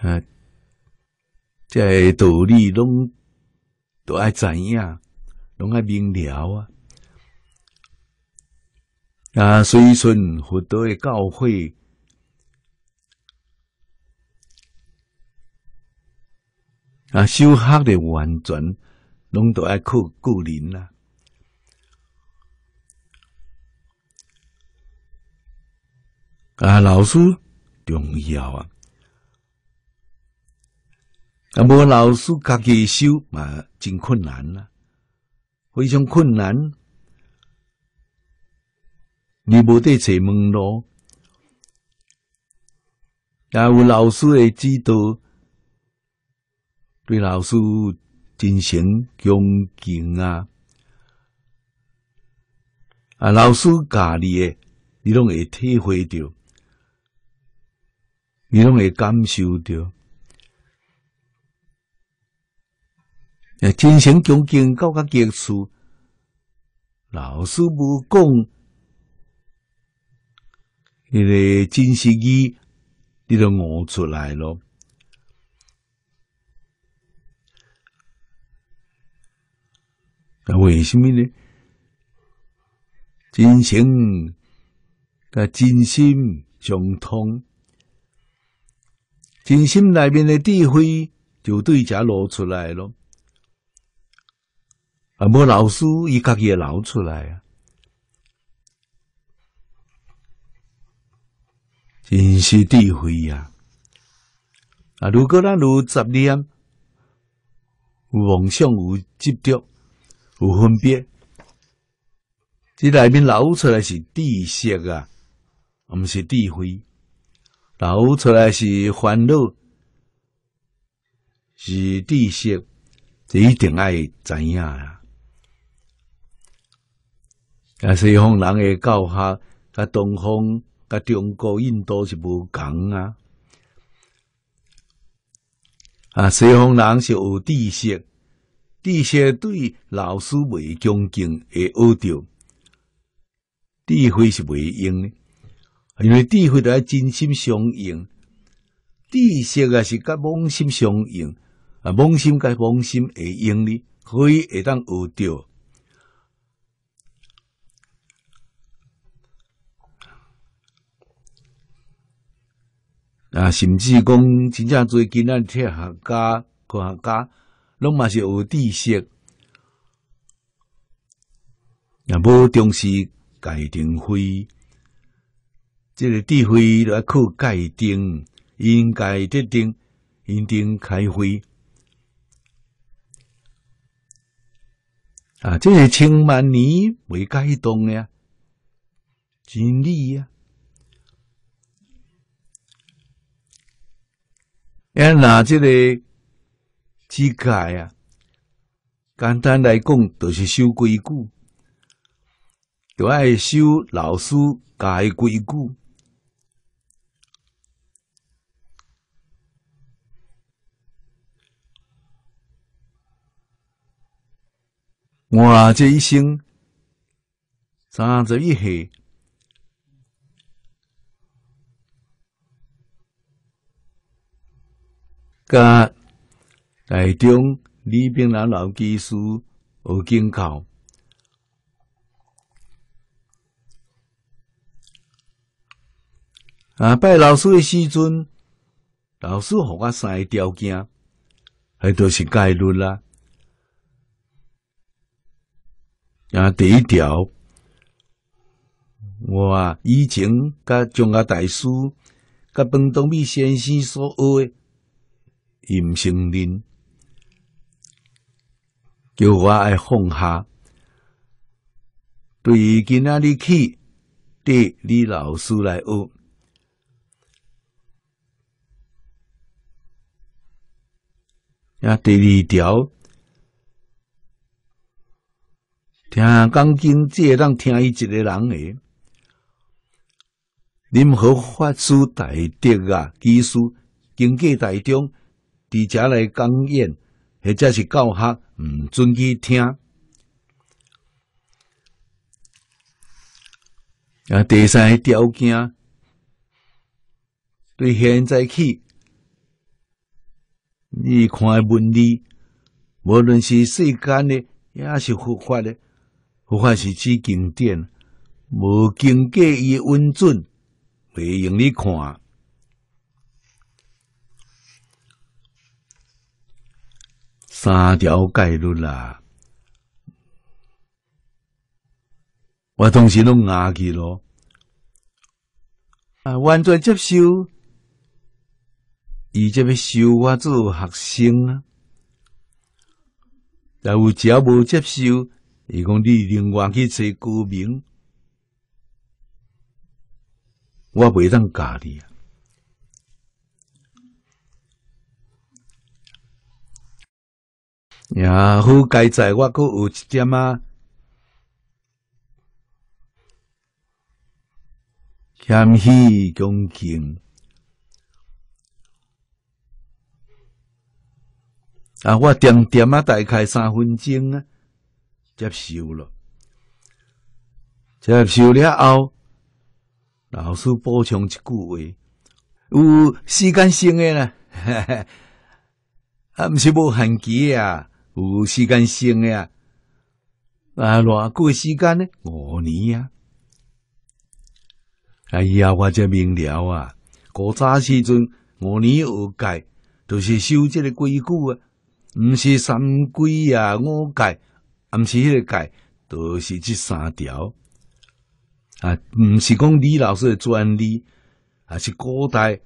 啊，这道理拢都爱知影，拢爱明了啊。啊，随顺佛陀诶教诲，啊，修学的完全拢都爱靠古人啦。啊，老师重要啊！啊，无老师家己修嘛，真困难啦，非常困难。你无得找门路，啊，有老师的指导，对老师进行恭敬啊！啊，老师教你的你拢会体会到。你拢会感受到。精神共振到个结束，老师无讲，你咧真实意，你都悟出来了。为什么呢？精神甲真心相通。真心内面的智慧，就对遮流出来咯。啊，无老师伊家己会流出来啊，真是智慧啊。啊，如果咱如杂念、有妄想、有执着、有分别，这内面流出来是知识啊，毋是智慧。老出来是烦恼，是知识，一定爱知影呀？啊，西方人诶教学，甲东方、甲中国、印度是无共啊。啊，西方人是有知识，知识对老师未恭敬会恶掉，智慧是未用呢。因为智慧得爱真心相应，知识也是甲妄心相应啊！妄心甲妄心会用哩，可以会当学着啊！甚至讲真正最近那铁学家、科学家，拢嘛是学知识，也无重视家定非。这个地会来靠盖定，应该得定，因定开会啊！这是千万年未改动呀，真理呀！要拿这个治改啊，简单来讲，就是修规矩，要爱修老师教改规矩。我这一生，三十一后，甲台中李炳南老技师学经考啊，拜老师的时阵，老师给我三个条件，迄著是概率啦。啊，第一条，我啊，以前甲蒋介石、甲彭多米先生所学的忍性力，叫我爱放下，对于今仔日起，对李老师来学。啊，第二条。听讲经，只人，听伊一个人的。任何法师大德啊、技术经济大中，伫遮来讲演或者是教学，毋准去听。啊，第三条件，对现在起，你看文字，无论是世间的，抑是佛法的，我看是只经典，无经过伊诶温准，袂用你看。三条概率啦，我当时拢牙去咯。啊，完全接受，伊就要收我做学生啊。但有者无接受。伊讲你宁愿去找高明，我袂当教你啊！呀，好，该在，我阁有一点啊。谦虚恭敬啊，我点点啊，大概三分钟啊。接受了，接受了后，老师补充一句话：，有时间性的啦，啊，不是无限期啊，有时间性的啊。啊，偌久时间呢？五年啊，哎呀，我才明了啊！古早时阵，五年二届都是修这个规矩啊，不是三规啊五届。毋是迄个界，都是这三条啊！毋是讲李老师的专利，啊，是古代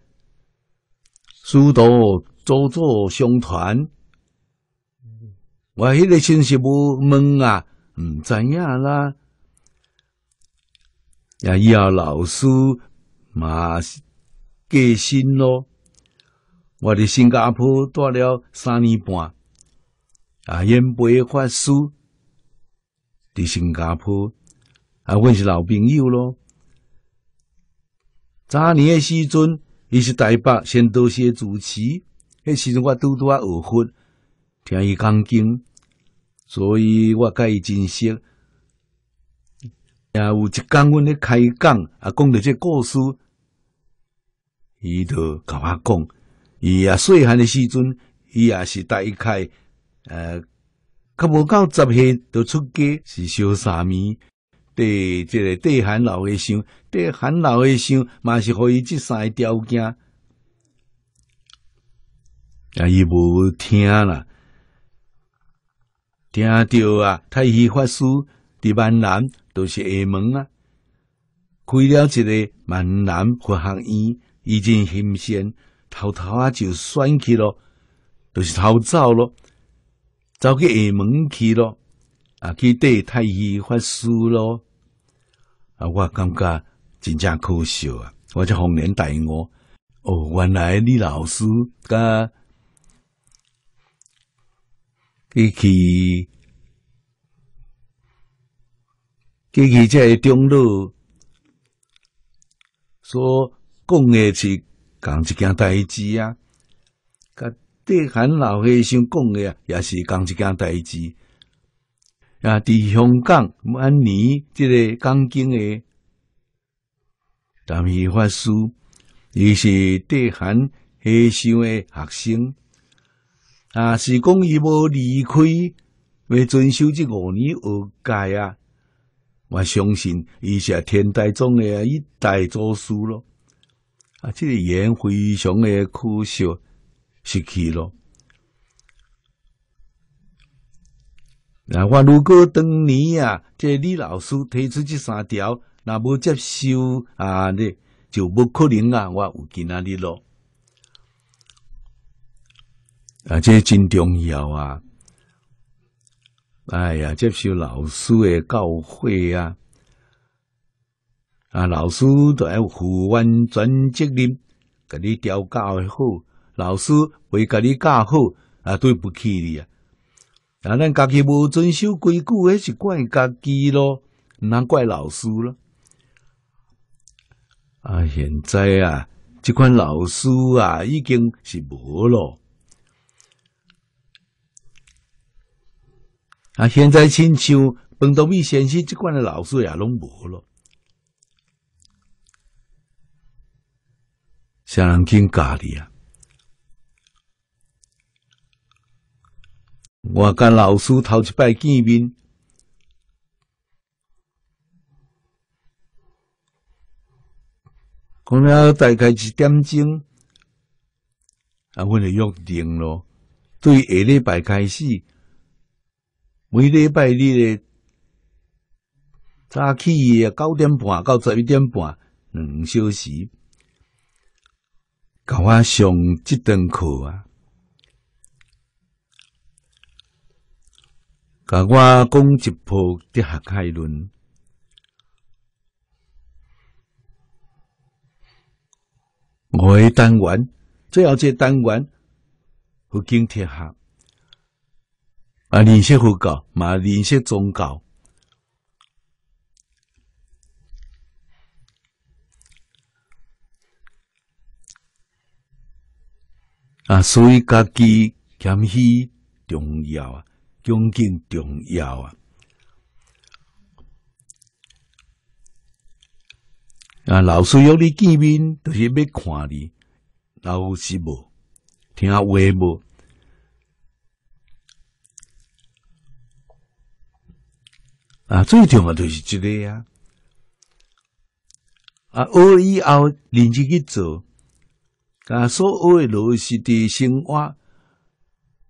书徒祖祖相传。我迄个信息无问啊，毋知影啦？啊，以后老师嘛过身咯。我在新加坡待了三年半啊，因白法师。伫新加坡，啊，阮是老朋友咯。早年诶时阵，伊是台北先多些主持，迄时阵我拄拄啊耳福，听伊讲经，所以我甲伊真熟。也有一工，阮咧开讲，啊，讲到这故事，伊就甲我讲，伊啊细汉诶时阵，伊也是带一开，呃。较无到十岁就出家是小沙弥，第即个第寒老和尚，第寒老和尚嘛是互伊即三个条件，啊伊无听啦，听到啊，太虚法师伫闽南都是厦门啊，开了一个闽南佛学院，伊真新鲜，偷偷啊就选去咯，就是偷走咯。走去厦门去咯，啊，去对太医发书咯，啊，我感觉真正可笑啊！我这红脸大我，哦，原来李老师甲个去，个去个中路所讲的是讲一件代志啊。德韩老和尚讲的啊，也是讲一件代志啊。在香港，安尼这个讲经的，但是法师伊是德韩和尚的学生啊。是讲伊无离开，未遵守这五年学戒啊。我相信，伊是天台宗的一代祖师咯。啊，这个言非常的可笑。失去咯。那我如果当年啊，这李老师提出这三条，那无接受啊，你就无可能啊，我有今仔日咯？啊，这真重要啊！哎呀，接受老师的教诲啊！啊，老师爱负完全责任，给你调教诶好。老师会甲你教好啊？对不起你啊！啊，咱家己无遵守规矩，迄是怪家己咯，难怪老师咯。啊，现在啊，即款老师啊，已经是无咯。啊，现在亲像班多米先生即款的老师也拢无咯。谁人敬家己啊！我跟老师头一摆见面，讲了大概一点钟，啊，阮就约定咯。对下礼拜开始，每礼拜日的早起诶九点半到十一点半，两小时，甲我上这堂课啊。甲我讲一部哲学概论，我单元最后这单元佛经哲学啊认识佛教嘛，认识宗教，啊所以家己谦虚重要啊。恭敬重要啊！啊，老师约你见面，就是要看你老师无听话无啊。最重要就是这个呀！啊，学以后认真去做，啊，所有老师的生活，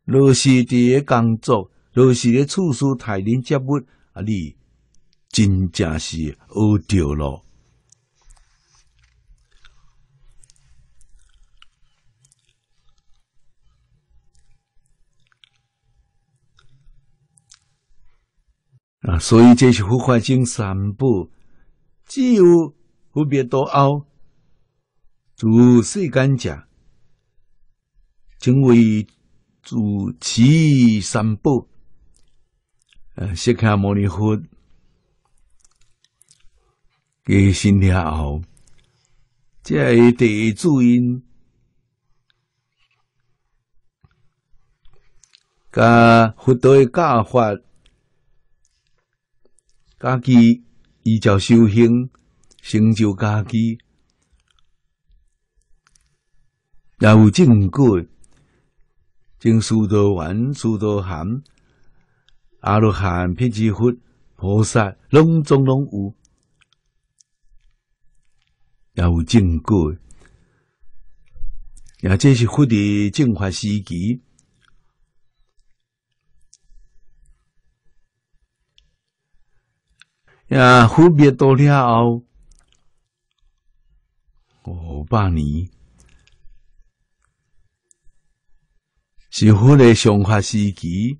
老师的诶工作。就是咧厝事台人接物啊，你真正是学到了啊！所以这是佛外经三宝，只有不别多奥，做世间者成为做此三宝。呃，释迦牟尼佛，嘅身体这一地注音，甲佛陀的教法，家己依照修行成就家己，也有经过经诸多闻，诸多含。阿罗汉、辟支佛、菩萨，拢总拢有，也有正果。也这是佛的正法时期。也分别多了后，五百年是佛的上法时期。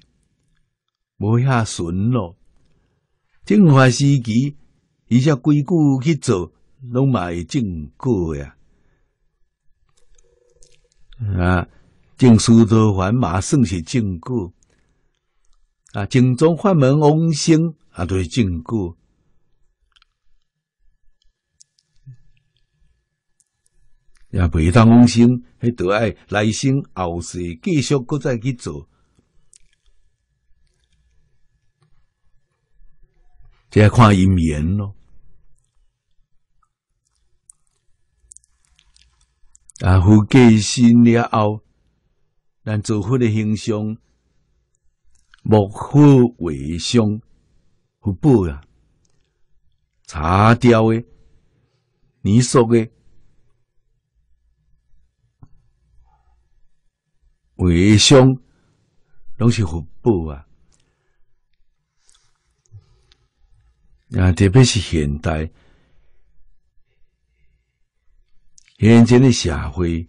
无遐顺咯，正法时期，伊遮规矩去做，拢嘛会正果呀！啊，正师道还嘛算是正果，啊，正宗法门往生也都是正果，也未当往生，迄都爱来生后世继续搁再去做。要看因缘咯，啊！福计新了后，咱做佛的形象，莫好为相，福报啊！擦掉诶，你说诶，为相拢是福报啊！啊，特别是现代，现今的社会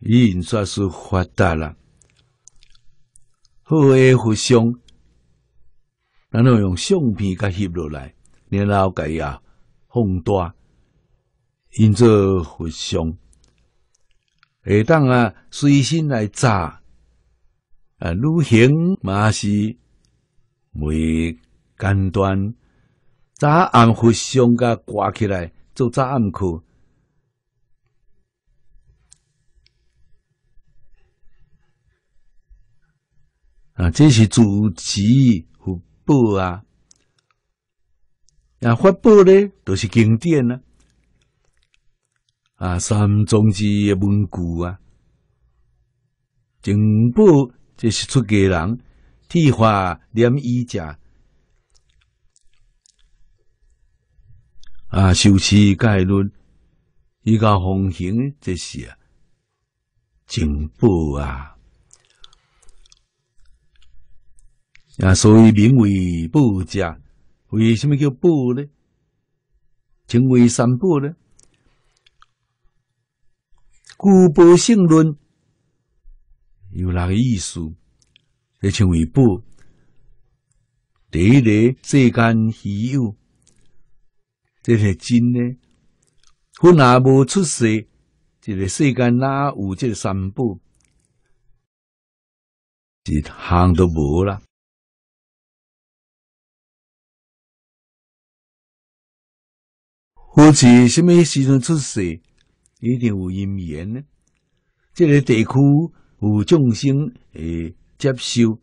已经算是发达了。好的夫相，然后用相片甲翕落来，然后伊啊放大，因做佛相，下当啊随心来炸啊，旅行嘛是未。简单。早暗互相噶挂起来做早暗课啊！这是主持发报啊，啊发报呢，都是经典啊！啊，三宗基的文具啊，情报这是出家人剃发、练衣架。啊，修持戒律，依教奉行，这是进报啊！啊，所以名为报者，为什么叫报呢？称为三报呢？故报性论有哪个意思，也称为报。第一类世间稀有，这真金呢，若无出世，这个世间哪有这三宝？是行都无啦。夫妻什么时阵出世，一定有因缘呢。这个地区有众生诶接受，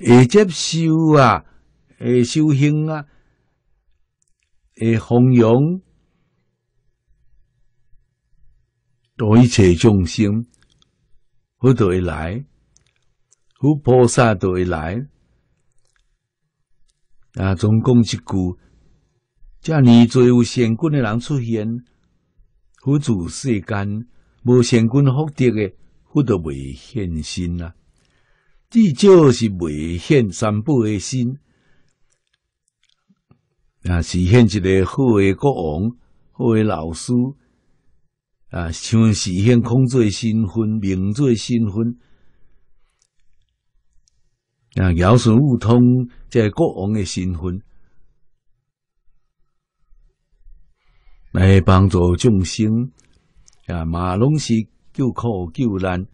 诶接受啊，诶修行啊。而弘扬，一切众生都会来，佛菩萨都会来。啊，总共一句，遮尔侪有善根的人出现，佛住世间无善根福德的，佛都未现身啦。至少是未现三宝的心。啊，实现一个好诶国王，好诶老师，啊，像实现子诶新婚，名做新婚，啊，尧舜悟通即国王诶新婚，来帮助众生，啊，嘛拢是救苦救难，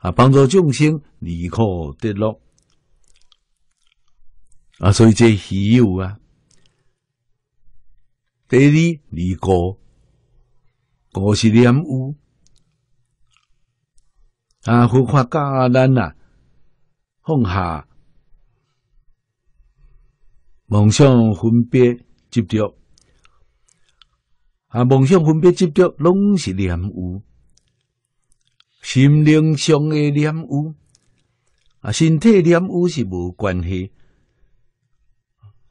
啊，帮助众生离苦得乐，啊，所以即喜有啊。第二，二讲，讲是念有啊！佛况教咱啊，放下梦想分别执着啊！梦想分别执着，拢是念有心灵上的念有啊，身体念有是无关系。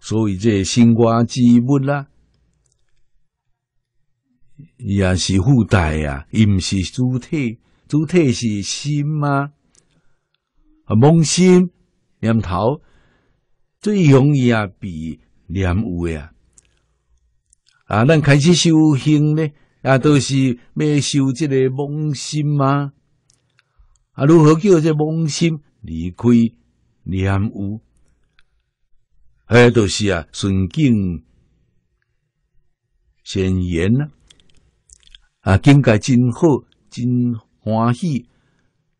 所以这心外之物啦。也是附带啊，伊毋是主体，主体是心啊，啊，梦心、念头最容易啊被念污诶啊，咱开始修行呢，啊，都是要修即个梦心嘛。啊，如何叫这梦心离开念污？哎，就是啊，顺境、善缘呐。啊，境界真好，真欢喜。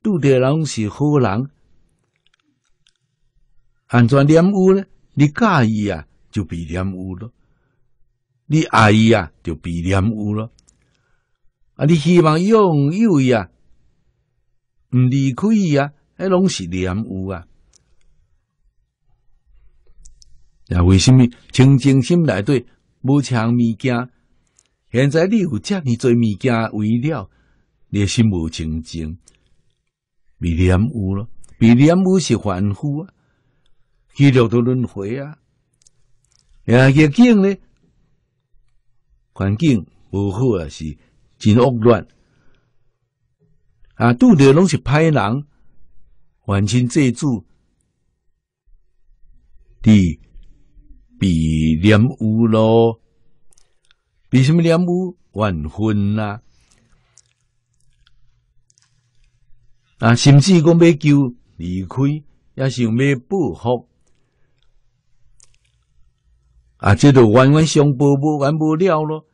渡的人是好人，安怎染污呢？你介意啊，就被染污了；你爱伊啊，就被染污了。啊，你希望拥有伊啊，毋离开伊啊，迄拢是染污啊。啊，为什么？清净心内底无抢物件。现在你有遮尔做物件，为了你诶心无清净，被染污咯，被染污是凡夫啊，去了都轮回啊。然后环境呢？环境无好啊，是真恶乱啊，拄着拢是歹人，还请遮住，你被染污咯。为什么两母完恨啦？啊，甚至讲要求离开，也是要报复啊！这个完完相报，无完无了咯，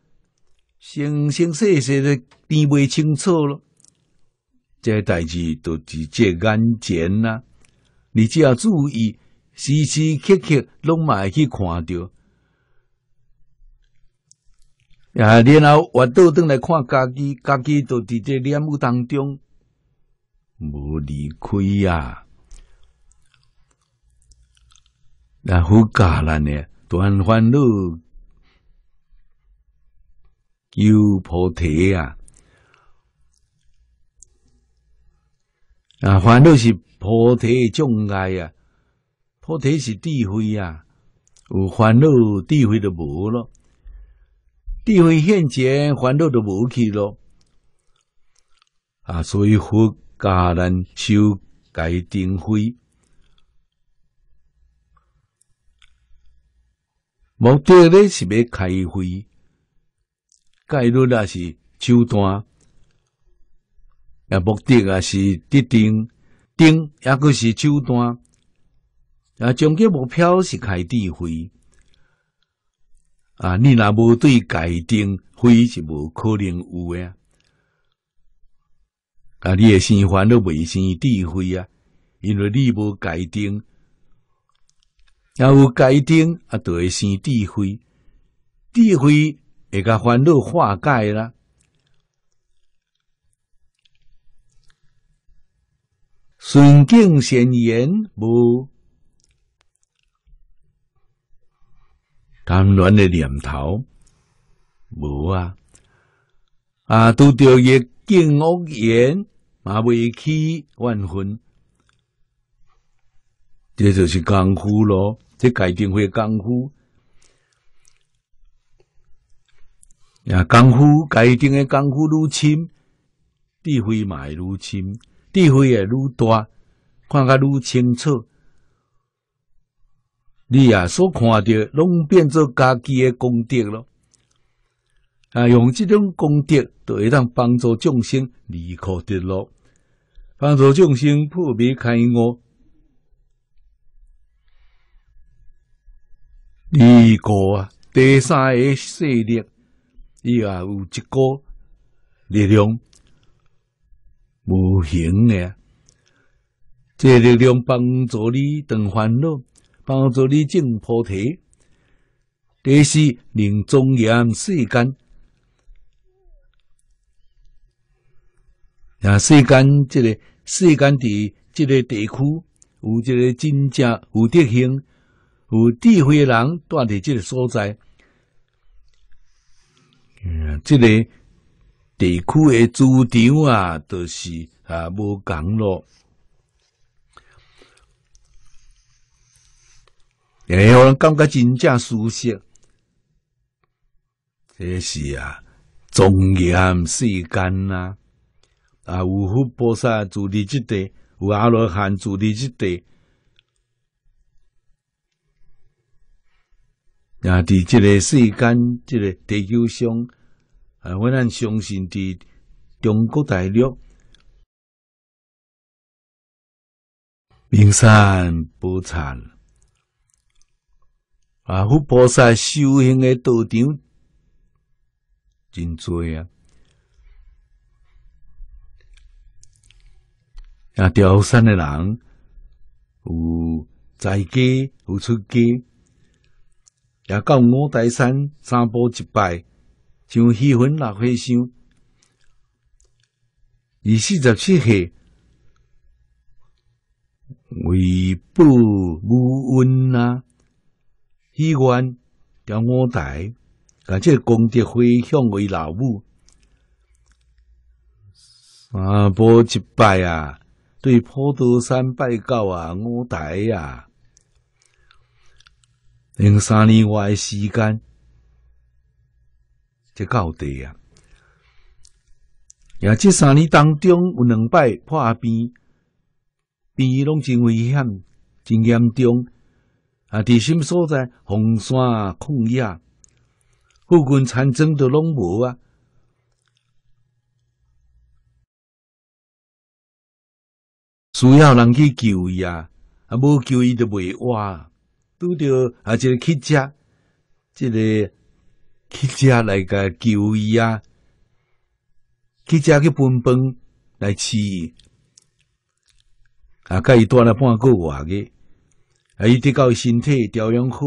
生生世世的听不清楚咯。这代志都是在眼前啊，你只要注意，时时刻刻拢会去看到。呀，然后我倒转来看家己，家己都伫这念雾当中，无离开啊。那好教人呢，断烦恼，有菩提啊！啊，烦恼是菩提障碍啊，菩提是智慧啊，有烦恼，智慧就无咯。智慧现前，烦恼都无去咯。啊，所以佛教咱修盖定慧，目的咧是要开慧，盖慧啊是手段，啊目的啊是得定，定抑个是手段，啊终极目标是开智慧。啊！你若无对改定，非是无可能有诶。啊！你诶心烦恼未生智慧啊，因为你无改定。那有改定啊，就会生智慧，智慧会甲烦恼化解啦。顺境现现无。贪婪的念头，无啊！啊，拄着个敬屋缘，嘛未起万分，这就是功夫咯。这肯定会功夫。呀，功夫，该定的功夫，愈深，智慧会愈深，智慧也愈大，看个愈清楚。你啊，所看到，拢变做家己诶功德咯。啊，用这种功德，就会通帮助众生离苦得乐，帮助众生破灭开悟。第二个，第三个势力，伊啊有一个力量，无形嘅，这力量帮助你断烦恼。帮助你种菩提，第四令庄严世间。啊，世间这个世间地这个地区，有这个真正有德行、有智慧人，住伫这个所在。嗯，这个地区诶，主张啊，都是啊，无讲咯。也有人感觉真正舒适，这是啊，庄严世间呐！啊，有佛菩萨住伫即地，有阿罗汉住伫即地，啊！伫即个世间，即个地球上，啊，我按相信伫中国大陆，名山不刹。啊！佛菩萨修行的道场真多啊！啊，挑山的人有在家，有出家，也到五台山三步一拜，上西峰六花香。二四十七岁为报母恩啊！机关钓五台，而且功德会向为老母啊，无一拜啊，对普陀山拜高啊，五台啊，用三年外时间，才搞地啊。也这三年当中有两拜破阿病拢真危险，真严重。啊！地心所在，红山旷压，附近田庄都拢无啊！需要人去救伊啊！啊，无救伊就袂啊。拄着啊，即个乞丐，即个乞丐来甲救伊啊！乞丐去分搬来饲，伊，啊，甲伊住了半个活个。啊，伊得到身体调养好，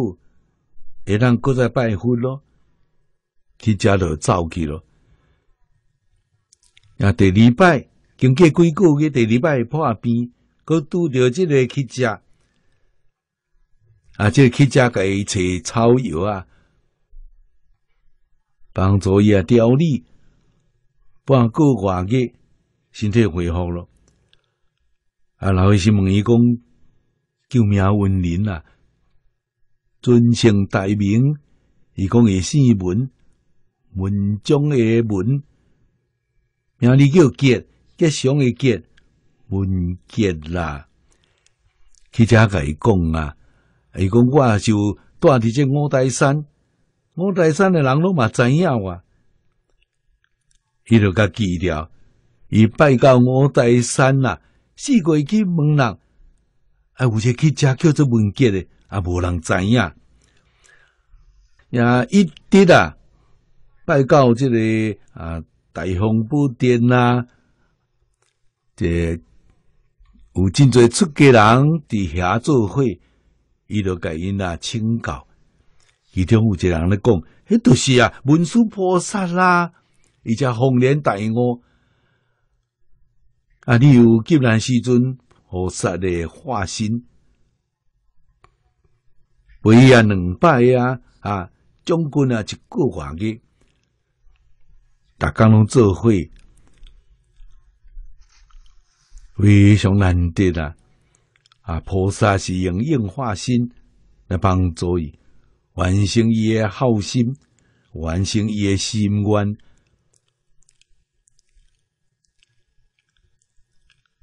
会当搁再拜佛咯，去遮著走去咯。啊，第二摆经过几个月，第二摆破病，搁拄着即个去食，啊，即、乞去甲伊找草药啊，帮助伊啊调理，半个月身体恢复咯。啊，老生问伊讲。叫名文林啊，尊称大名，伊讲伊姓文，文章的文，名字叫杰，吉祥的杰，文杰啦。遮甲伊讲啊，伊讲我就住伫即五台山，五台山的人拢嘛知影我，伊就较记了，伊拜到五台山啦，四季去问人。啊，有些去家叫做文革的，啊，无人知呀。啊，一直啊，拜到即个啊大雄宝殿啦，这有真侪出家人伫遐做会，伊就甲因啊请教。其中有一个人咧讲，迄著是啊，文殊菩萨啦，伊遮红莲大我啊，你有极难时阵。菩萨的化身，不一啊，两拜啊，啊，将军啊，一个万的，大家拢做会，非常难得啊！啊，菩萨是用硬化心来帮助伊完成伊个好心，完成伊个心愿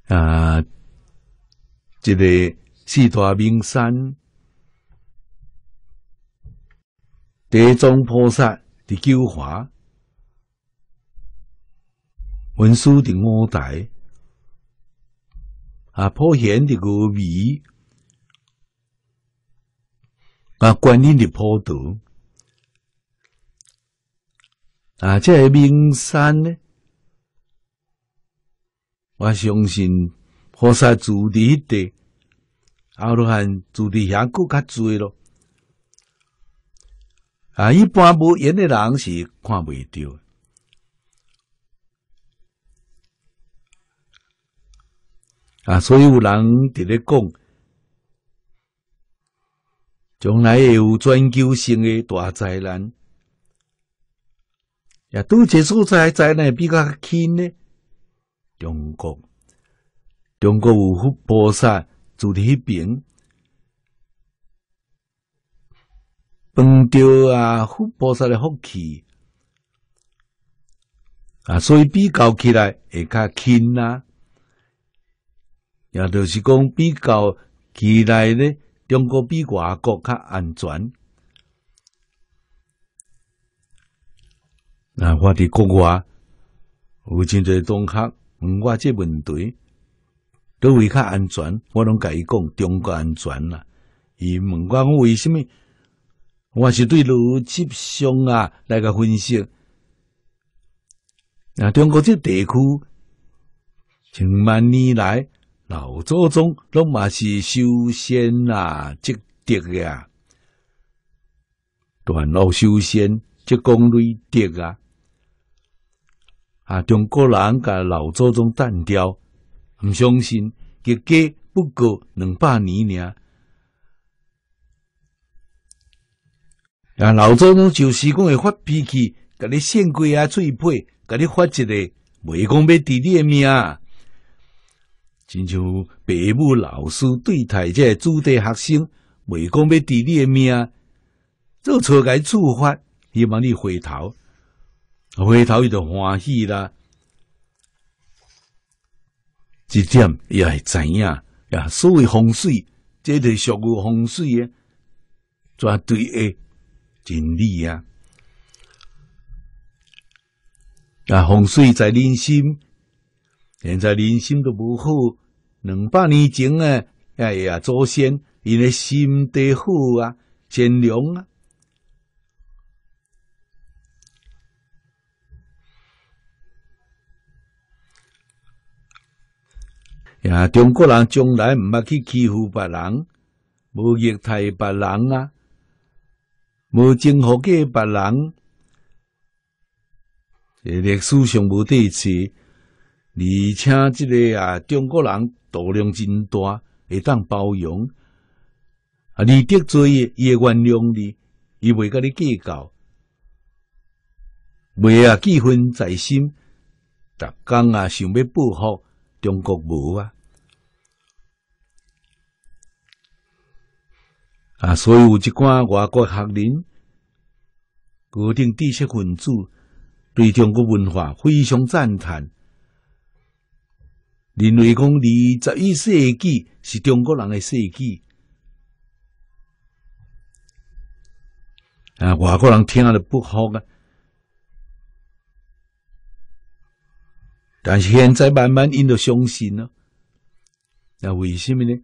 啊。一个四大名山，地藏菩萨的九华，文殊的五台，啊，普贤的五眉，啊，观音的普陀，啊，这个名山呢，我相信。菩萨住伫迄带，阿罗汉住伫遐佫较醉咯。啊，一般无缘的人是看袂着。啊，所以有人伫咧讲，将来会有全球性的大灾难。啊，都些所在灾难比较轻呢，中国。中国有佛菩萨住伫迄边，碰到啊佛菩萨的福气啊，所以比较起来会较轻啦。也就是讲比较起来咧，中国比外国较安全。那我伫国外，有真侪同学问我这问题。都为较安全，我拢甲伊讲中国安全啦。伊问我为什么，我是对逻辑上啊来个分析。那中国这地区，千万年来老祖宗拢嘛是修仙啦，积德啊，断路修仙，积功累德啊。啊，中国人甲老祖宗单调。毋相信，个家不过两百年尔。啊，老祖宗就是讲会发脾气，甲你献几啊，做皮，甲你发一个，袂讲要治你诶命亲像爸母老师对待家子弟学生，袂讲要治你诶命，做错该处罚，希望你回头，回头就欢喜啦。即点伊会知影，也所谓风水，即个属于风水啊，绝对诶真理啊！啊，风水在人心，现在人心都无好。两百年前啊，哎呀，祖先伊诶心地好啊，善良啊。呀，中国人从来毋捌去欺负别人，无虐待别人啊，无征服过别人。诶，历史上无第一次，而且即个啊，中国人度量真大，会当包容啊，得罪伊，伊会原谅你，伊袂甲你计较，袂啊记恨在心，逐工啊想要报复。中国无啊，啊，所以有一寡外国学人，固定知识分子对中国文化非常赞叹，认为讲二十一世纪是中国人的世纪啊，外国人听了不好啊，但是现在慢慢因着相信了，那为什么呢？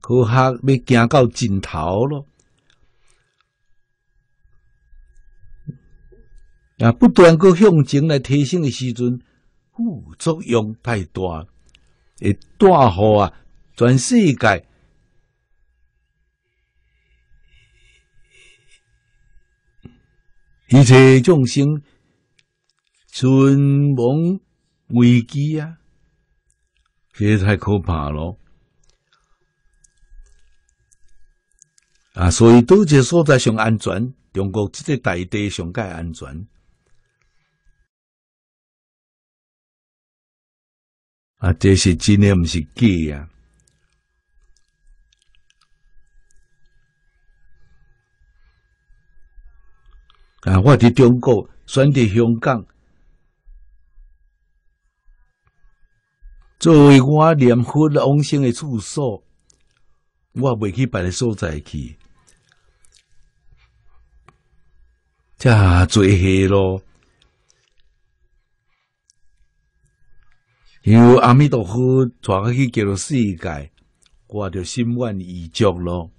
科学要行到尽头了，啊，不断去向前来提升的时阵，副作用太大，会大好啊，全世界一切众生存亡。危机啊！这也太可怕了啊！所以，多些所在上安全，中国这个大地上该安全啊！这是真的，不是假啊！啊，我在中国，选择香港。作为我念佛往生的处所，我袂去别个所在去，这最黑咯。有阿弥陀佛抓去叫了世界，我就心满意足咯。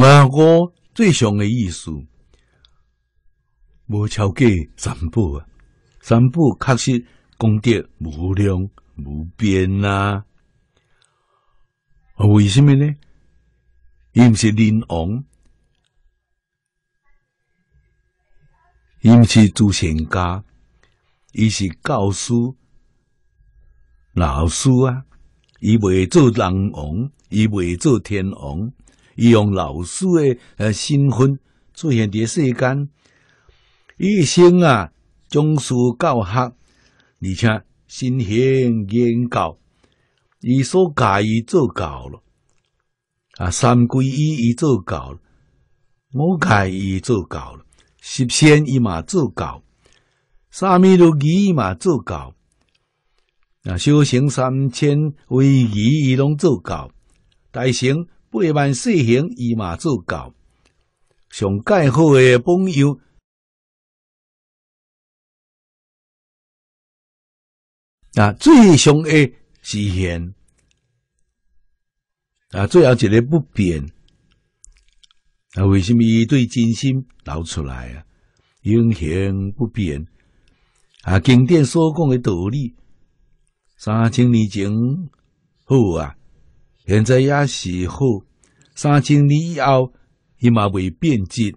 阿哥最想的意思。无超过三宝啊！三宝确实功德无量无边啊。啊，为什么呢？伊毋是人王，毋是主先家，伊是教师、老师啊。伊未做人王，伊未做天王，伊用老师诶诶身份出现伫世间。一生啊，忠恕教学，而且身行言教，伊所教伊做教了，啊，三规依伊做教了，我介伊做教了，十善伊嘛做教，三昧六义伊嘛做教，啊，修行三千威仪伊拢做教，大乘八万四行伊嘛做教，上盖好诶朋友。啊，最凶爱实现啊，最后一个不变啊，为什么对真心流出来啊，永恒不变啊？经典所讲的道理，三千年前好啊，现在也是好，三千年以后伊嘛未变质，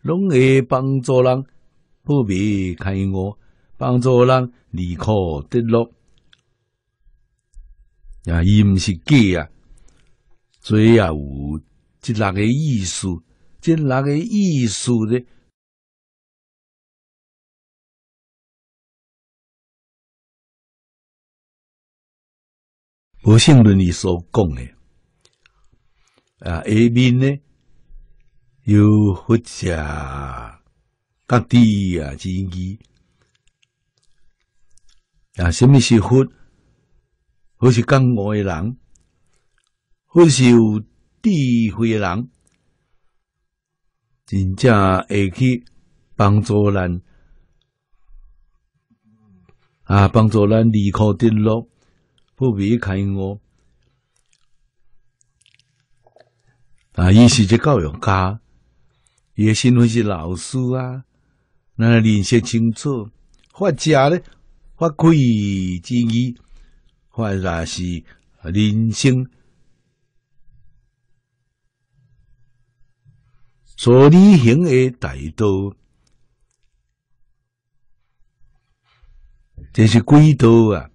拢会帮助人，好必看我。帮助人离苦得乐，啊，伊毋是假啊，所以也有即六个意思，即六个意思咧。无像伦理所讲的，啊，下面呢有佛者，甲地啊、真义。啊，什么是佛？或是刚悟的人，或是有智慧的人，真正会去帮助人啊，帮助咱离可得乐，不被开我啊。伊是个教育家，伊也身份是老师啊，那认识清楚，或者呢？法规之意，或者是人生所履行的大道，这是轨道啊。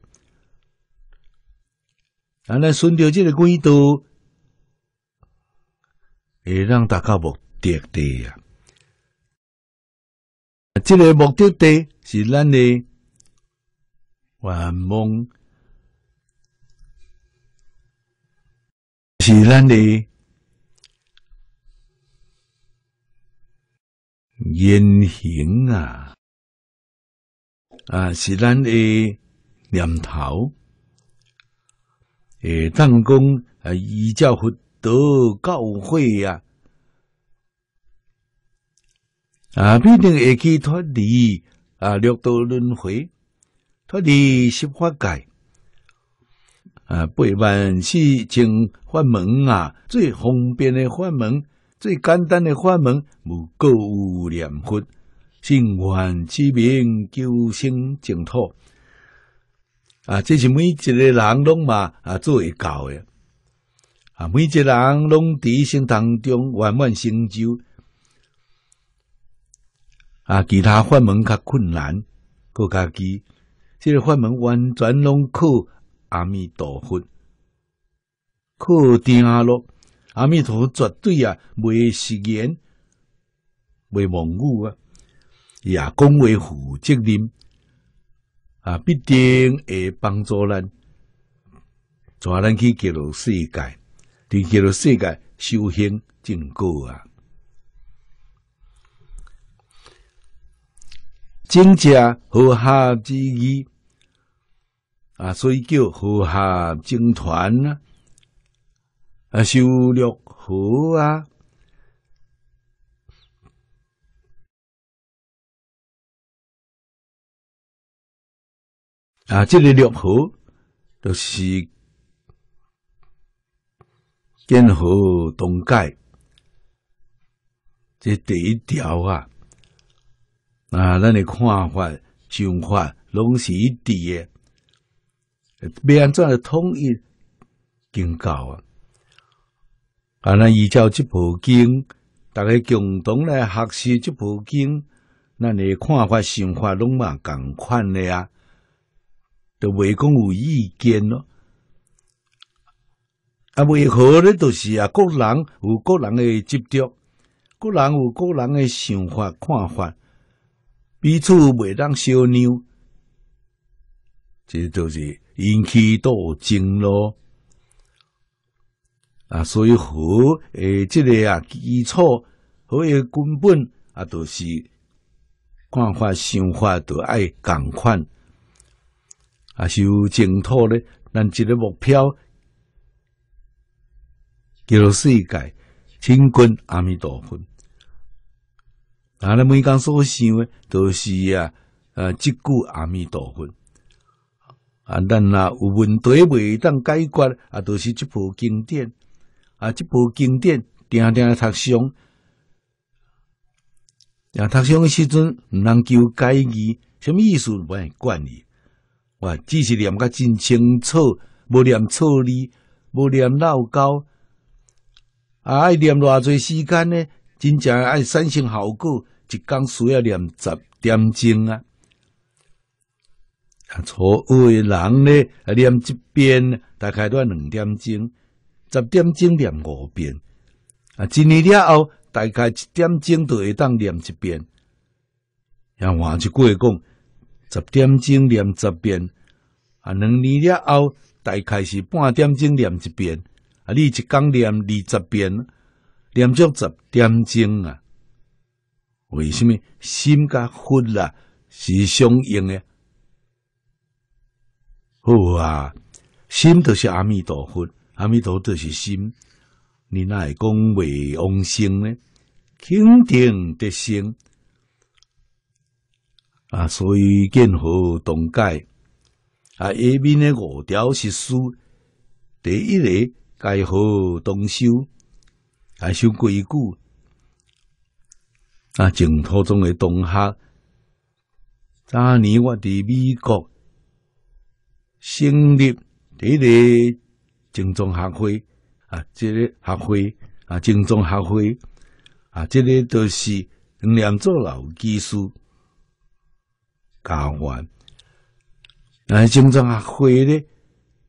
然后顺着这个轨道，也让大家目的地啊，这个目的地是咱的。晚梦是咱的言行啊啊是咱的念头。诶，当讲啊，依教佛得教诲啊，啊，必定会去脱离啊六道轮回。脱离十法界啊，八万四净法门啊，最方便的法门，最简单的法门，无垢念佛，性愿之名，救生净土啊！这是每一个人拢嘛啊，做会到的啊，每一个人拢在生当中圆满成就啊，其他法门较困难，较家己。这个法门完全拢靠阿弥陀佛，靠定阿罗，阿弥陀佛绝对啊，未食言，未妄语啊，也讲维负责任啊，必定会帮助咱，助咱去揭露世界，伫揭露世界修行正果啊，真假好下之疑。啊，所以叫河下军团啊，啊，修六河啊，啊，这类六河都是建河同改，这第一条啊，啊，咱的看法、想法拢是一致的。要安怎统一宗教啊？啊，咱依照这部经，大家共同来学习这部经，那你看法、想法拢嘛共款的啊，都未讲有意见咯。啊，为何呢？就是啊，个人有个人的执着，个人有个人的想法、看法，彼此未当相拗，这都是。引起斗争咯啊，所以好诶，即个啊，基础好诶根本啊，都是看法、想法都爱共款啊，是有净土咧，咱一个目标叫做世界真观阿弥陀佛。啊，咱每工所想诶，都是啊，呃，即句阿弥陀佛。啊，咱若有问题袂当解决，啊，都是即部经典。啊，即部经典定定来读诵。啊，读诵诶时阵毋通求解义，什么意思无爱管你。哇，只是念甲真清楚，无念错字，无念漏交。啊，爱念偌侪时间呢？真正爱产生效果，一工需要念十点钟啊。啊，错误的人啊，念一遍大概都要两点钟，十点钟念五遍。啊，一年了后大概一点钟都会当念一遍。啊，我一句讲，十点钟念十遍，啊，两年了后大概是半点钟念一遍。啊，你一工念二十遍，念足十点钟啊？为什么心甲血啦是相应诶？好啊，心就是阿弥陀佛，阿弥陀就是心。你哪会讲未往生呢？肯定得生啊！所以见好同改啊，下面的五条是书。第一个改好同修，还修规矩啊：净土中的同学，早年我伫美国。成立这个精装学会啊，这个学会啊，精装学会啊，这个都是两座老技术加完。那精装学会呢，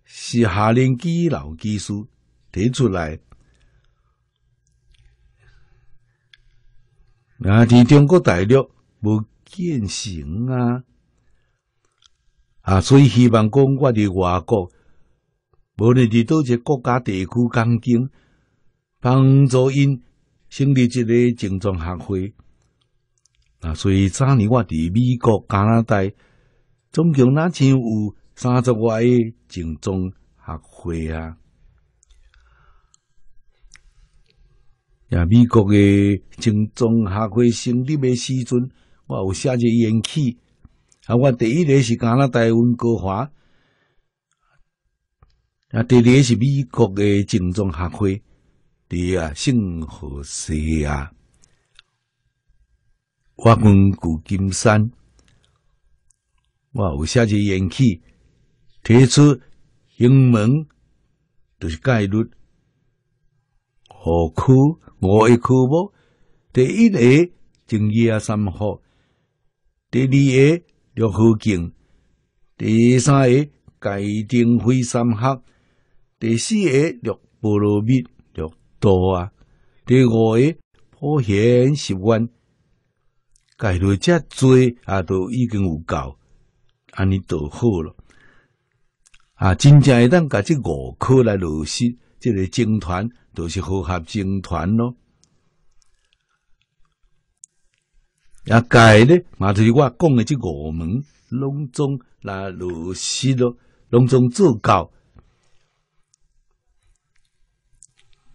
是夏令基老技术提出来。那伫中国大陆没建成啊。啊，所以希望讲，我伫外国无论伫倒一个国家地区，东经，帮助因成立一个精装学会。啊，所以早年我伫美国、加拿大，总共若前有三十外个精装学会啊。呀，美国嘅精装学会成立嘅时阵，我有写只言起。啊！我第一个是加拿大温哥华，啊，第二个是美国的正装学会，第啊圣何塞啊，我温古金山，我有些子勇气提出，英文就是概率，何可我一可无？第一个正一啊三号，第二个。六护经，第三个戒定慧三学，第四个六菠萝蜜，六多啊，第五个破邪十惯，戒律遮做啊都已经有够，安尼就好了，啊真正会当甲这五科来落实，这个精团都是合合精团咯。也改咧，嘛就是我讲的，即五门拢总来落实咯，拢总做到。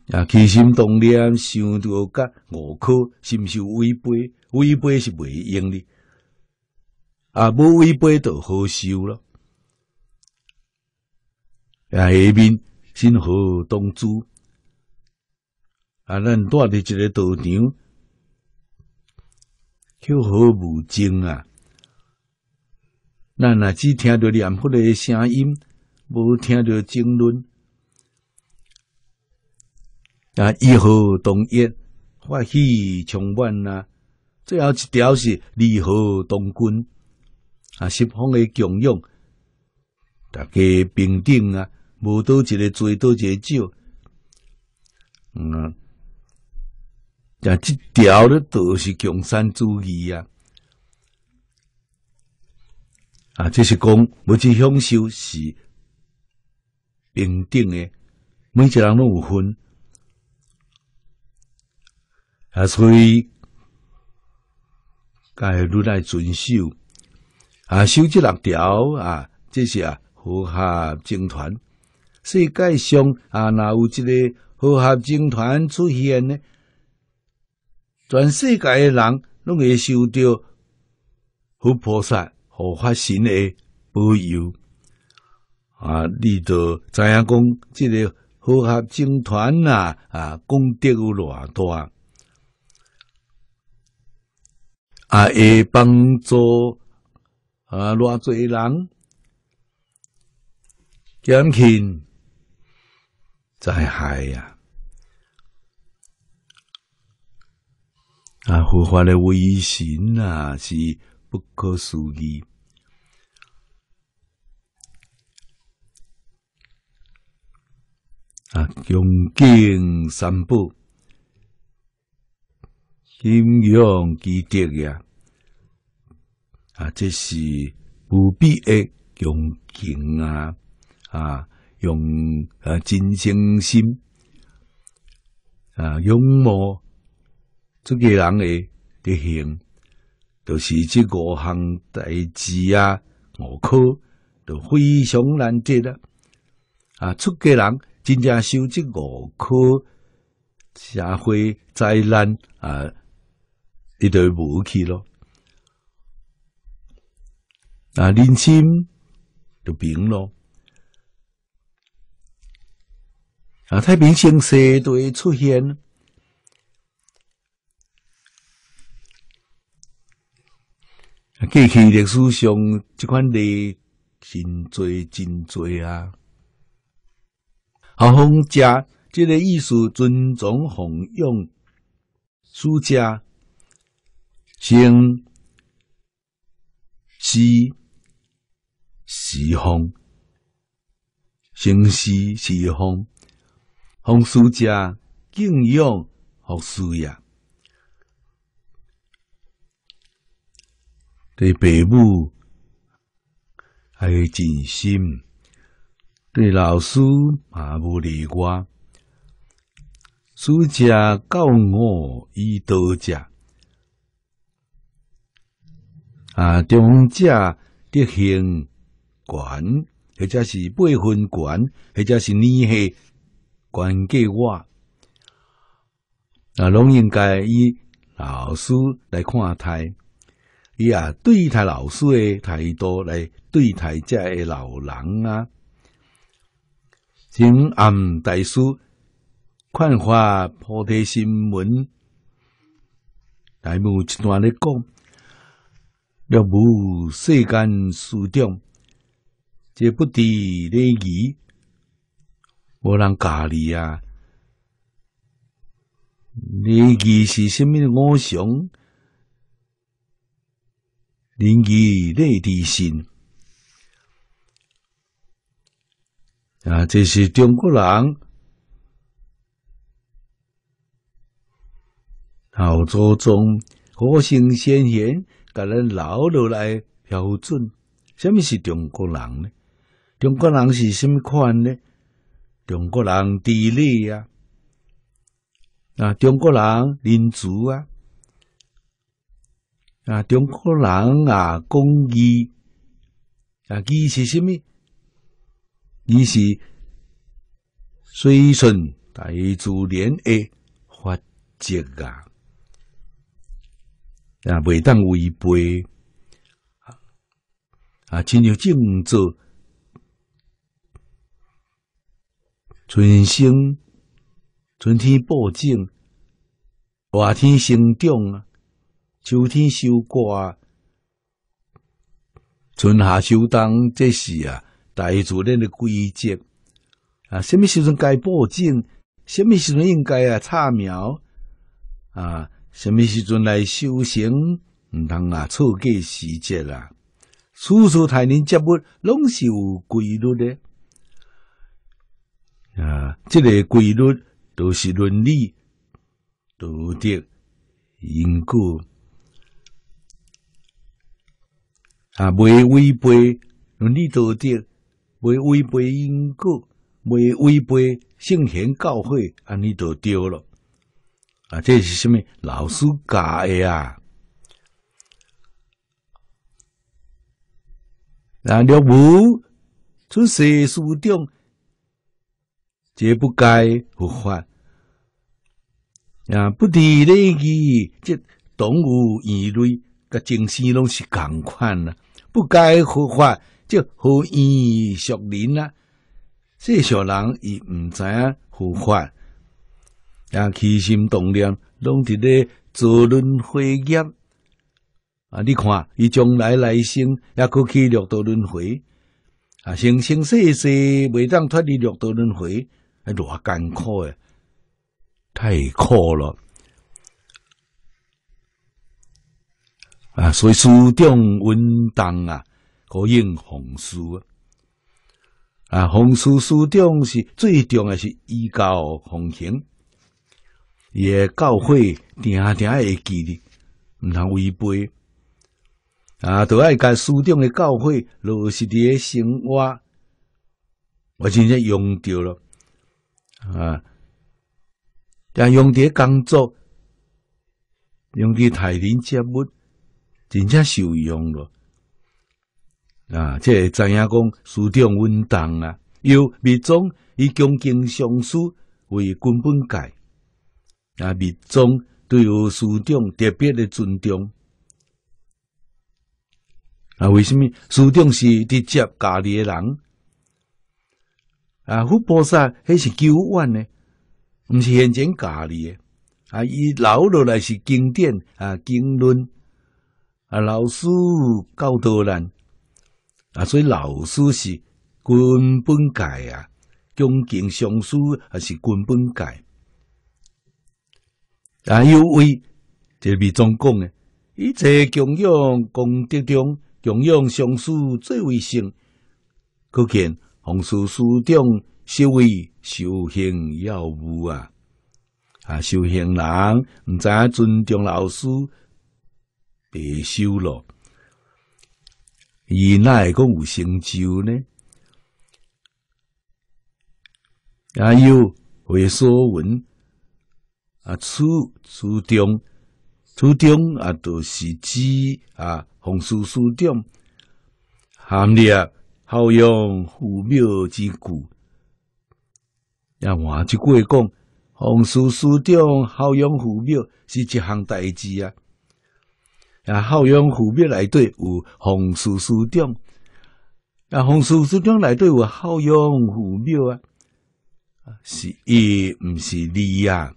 也起心动念，想着甲五科，是毋是违背？违背是袂用哩。啊，无违背就好修咯。啊，下面先活动组，啊，咱住伫一个道场。叫何无经啊？咱啊只听到念佛的声音，无听到争论。啊，一何同一法喜充满啊，最后一条是二何同根啊，十方的共用，大家平等啊，无多一个，最多一个少。嗯。但即条咧，都是共产主义啊。啊，这是讲物质享受是平等的，每一个人拢有份。啊，所以该如来遵守啊，修这六条啊，这啊，和谐军团。世界上啊，若有一个和谐军团出现呢？全世界的人拢会受到佛菩萨、护法神的保佑啊！你都知影讲？这个佛合军团呐，啊，功德有偌大？啊，会帮助啊，偌侪人减轻灾害呀！啊，佛法的威神啊，是不可思议。啊，恭敬三宝，信仰积德呀。啊，这是无比要恭敬啊啊，用啊真诚心啊，勇猛。出家人诶，德行，就是这五行大忌啊！五科都非常难得啦。啊，出家人真正受这五科，社会灾难啊，你都要无去咯。啊，人心就平咯。啊，太平盛世都会出现。过去历史上，即款的真多真多啊！好风家，这个意思尊重风用书家，兴西西风，兴西西风，风书家敬用和书呀。对父母还有尽心，对老师啊不例外。暑假教我以多教啊，中家德行管或者是辈分管或者是你系管给我，啊，拢应该以老师来看待。伊啊，对待老师诶，态度来对待遮诶老人啊，请暗大师宽化菩提心门，台木一段咧讲，若无世间殊长，这不敌李琦，无人教你啊，李琦是虾物？偶像？凝聚内地心啊！这是中国人老祖宗火性先贤，给咱留落来标准。什么是中国人呢？中国人是什么款呢？中国人地理啊，啊，中国人民族啊！啊，中国人啊，讲益啊，义是甚么？义是水村大自然诶，发迹啊，啊，未当违背啊，亲像静坐，春生，春天播种，夏天生长啊。秋天收果，春夏秋冬，这是啊大自然的规则啊。什么时阵该播种，什么时阵应该啊插苗啊，什么时阵来修行，唔通啊错过时节啦。处处台年植物拢是有规律的啊，这个规律都是伦理、道德、因果。啊！未违背伦理道德，未违背因果，未违背圣贤教诲，啊，你都对了！啊，这是什么老师教的啊。那若无出世书中，绝不该佛法啊！不敌那气，即同物异类。甲前生拢是共款啊，不该护法就护意俗人啊。这俗人伊毋知影护法，啊起心动念拢伫咧作轮回业。啊，你看伊将来来生也可去六道轮回。啊，生生世世袂当脱离六道轮回，啊，艰苦诶，太苦了。啊，所以书中稳当啊，可应红书啊。啊，红书书中是最重要，是依教奉行，也教会定定会记得，唔通违背。啊，都爱甲书中的教诲落实伫个生活。我真正用着了啊，但用伫工作，用伫台人节目。真正受用咯！啊，这知影讲，师长稳当啊，由密宗以恭敬上师为根本戒啊，密宗对有师长特别的尊重啊。为什么师长是直接家里人啊？佛菩萨迄是救万呢，不是现前家里啊，伊留落来是经典啊，经论。啊，老师教导咱啊，所以老师是根本界啊，恭敬上司也是根本界啊？有为这比总共诶，一切供养功德中，供养上司最为胜。可见，红师师长是为修行要务啊！啊，修行人知尊重老师？白修咯，伊会讲有成就呢？啊，有会说文啊，初初中初中啊都是指啊，红书书中含立好养虎庙之故，要换一句话讲，红书书中好养虎庙是一项代志啊。啊，好养虎庙来底有红书师长，啊，红书师长来底有好养虎庙啊，是伊不是你呀？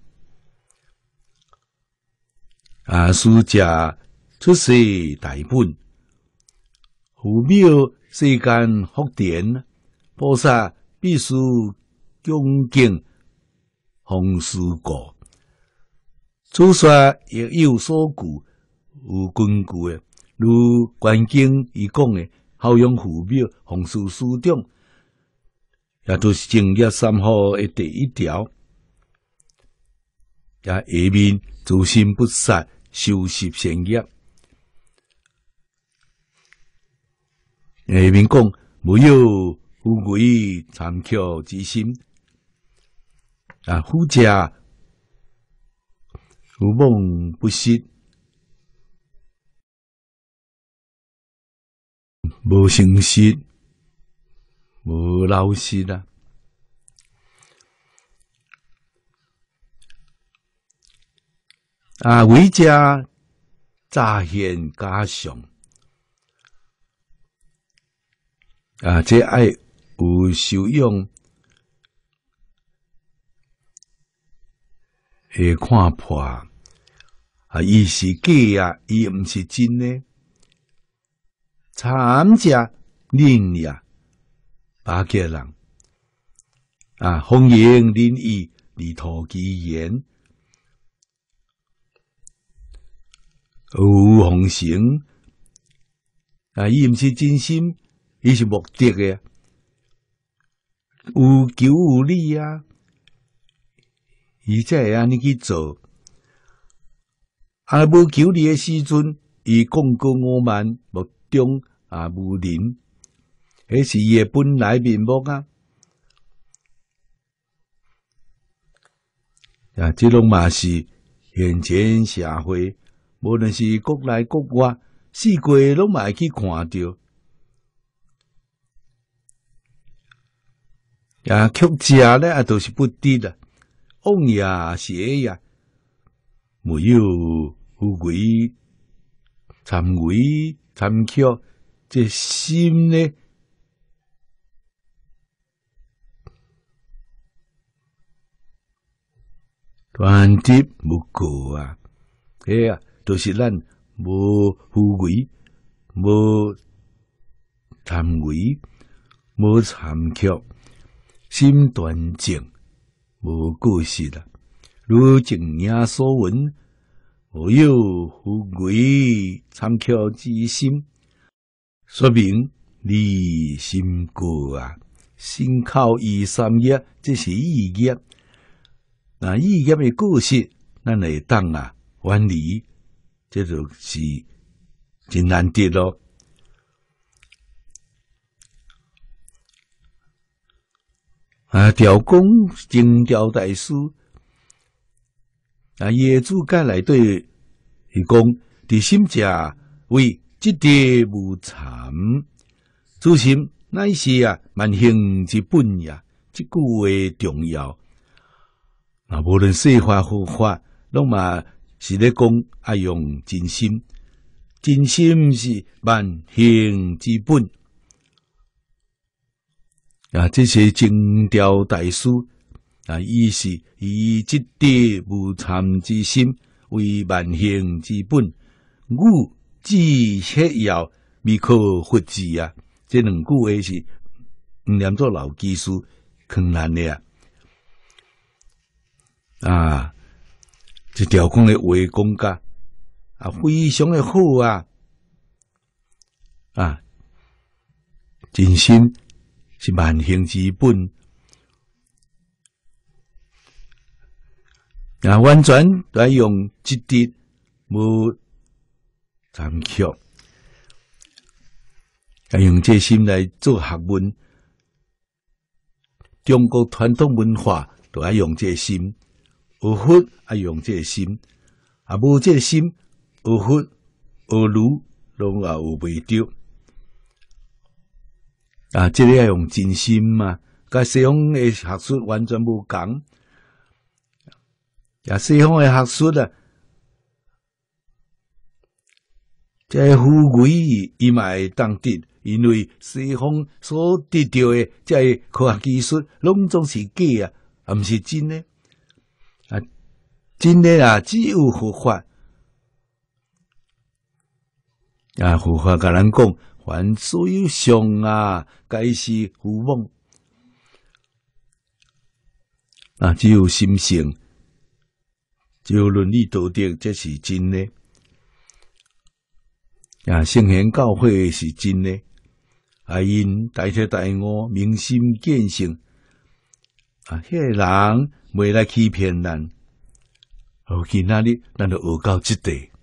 啊，书家出世大本，虎庙世间福田，菩萨必须恭敬红书果，祖萨亦有所故。有根据诶。如关经伊讲诶，孝养父母，奉事师长，也都是正业三好诶第一条。也下面自心不杀，修习正业。下面讲没有富贵，残缺之心。啊，护家无梦不息。无诚实，无老实啊！啊，为家乍现家相啊，这爱有修养，会看破啊！啊，是假啊，伊毋是真诶。参加林呀，巴个人啊，欢迎林毅来头经言，吴奉承啊，伊毋是真心，伊是目的嘅，有求有利啊。伊才会安尼去做，啊，无求你诶时阵，伊讲过我们无。中啊，无林，迄是伊诶本来面目啊！啊，即种嘛是现今社会，无论是国内国外，世界拢嘛会去看到。啊，气质啊，呢都是不低的，欧呀，斜呀，没有富贵，惭愧。参考这心呢，断的不够啊！哎呀，都是咱无富贵，无贪为，无残缺，心端正，无过失啦。如净眼所闻。何有富贵，参考之心，说明你心高啊！心靠二三业，即是意业。那意业的故事，那来当啊？远离，这就是真难得咯。啊，调公，精调大师。啊！业主甲来对，是讲，伫心者为即地无惨，此心乃是啊，万幸之本呀，即句话重要。那无论说话、佛法，拢嘛是咧讲啊，用真心，真心是万幸之本。啊，这些精雕大师。啊，伊是以积德无惭之心为万幸之本，吾至歇要未可复之啊！这两句话是念做老技术困难的啊！啊，即条讲的话讲甲啊，非常的好啊啊，真心是万幸之本。啊，完全爱用即滴无缺，啊，用这心来做学问。中国传统文化都爱用这心，学佛爱用这心，啊，无这心，学佛学儒拢也学未着。啊，这里用真心嘛？甲西方诶学术完全无共。也西方的学术啊，即系富贵，伊嘛会当得，因为西方所得到的即系科学技术，拢总是假啊，毋是真的啊，真的啊，只有佛法。啊，佛法甲咱讲，凡所有相啊，皆是虚梦啊，只有心性。就伦理道德，这是真的；啊，圣贤教诲的是真的。啊，因大彻大悟，明心见性，啊，迄个人袂来欺骗咱，何今仔日咱就学到即地。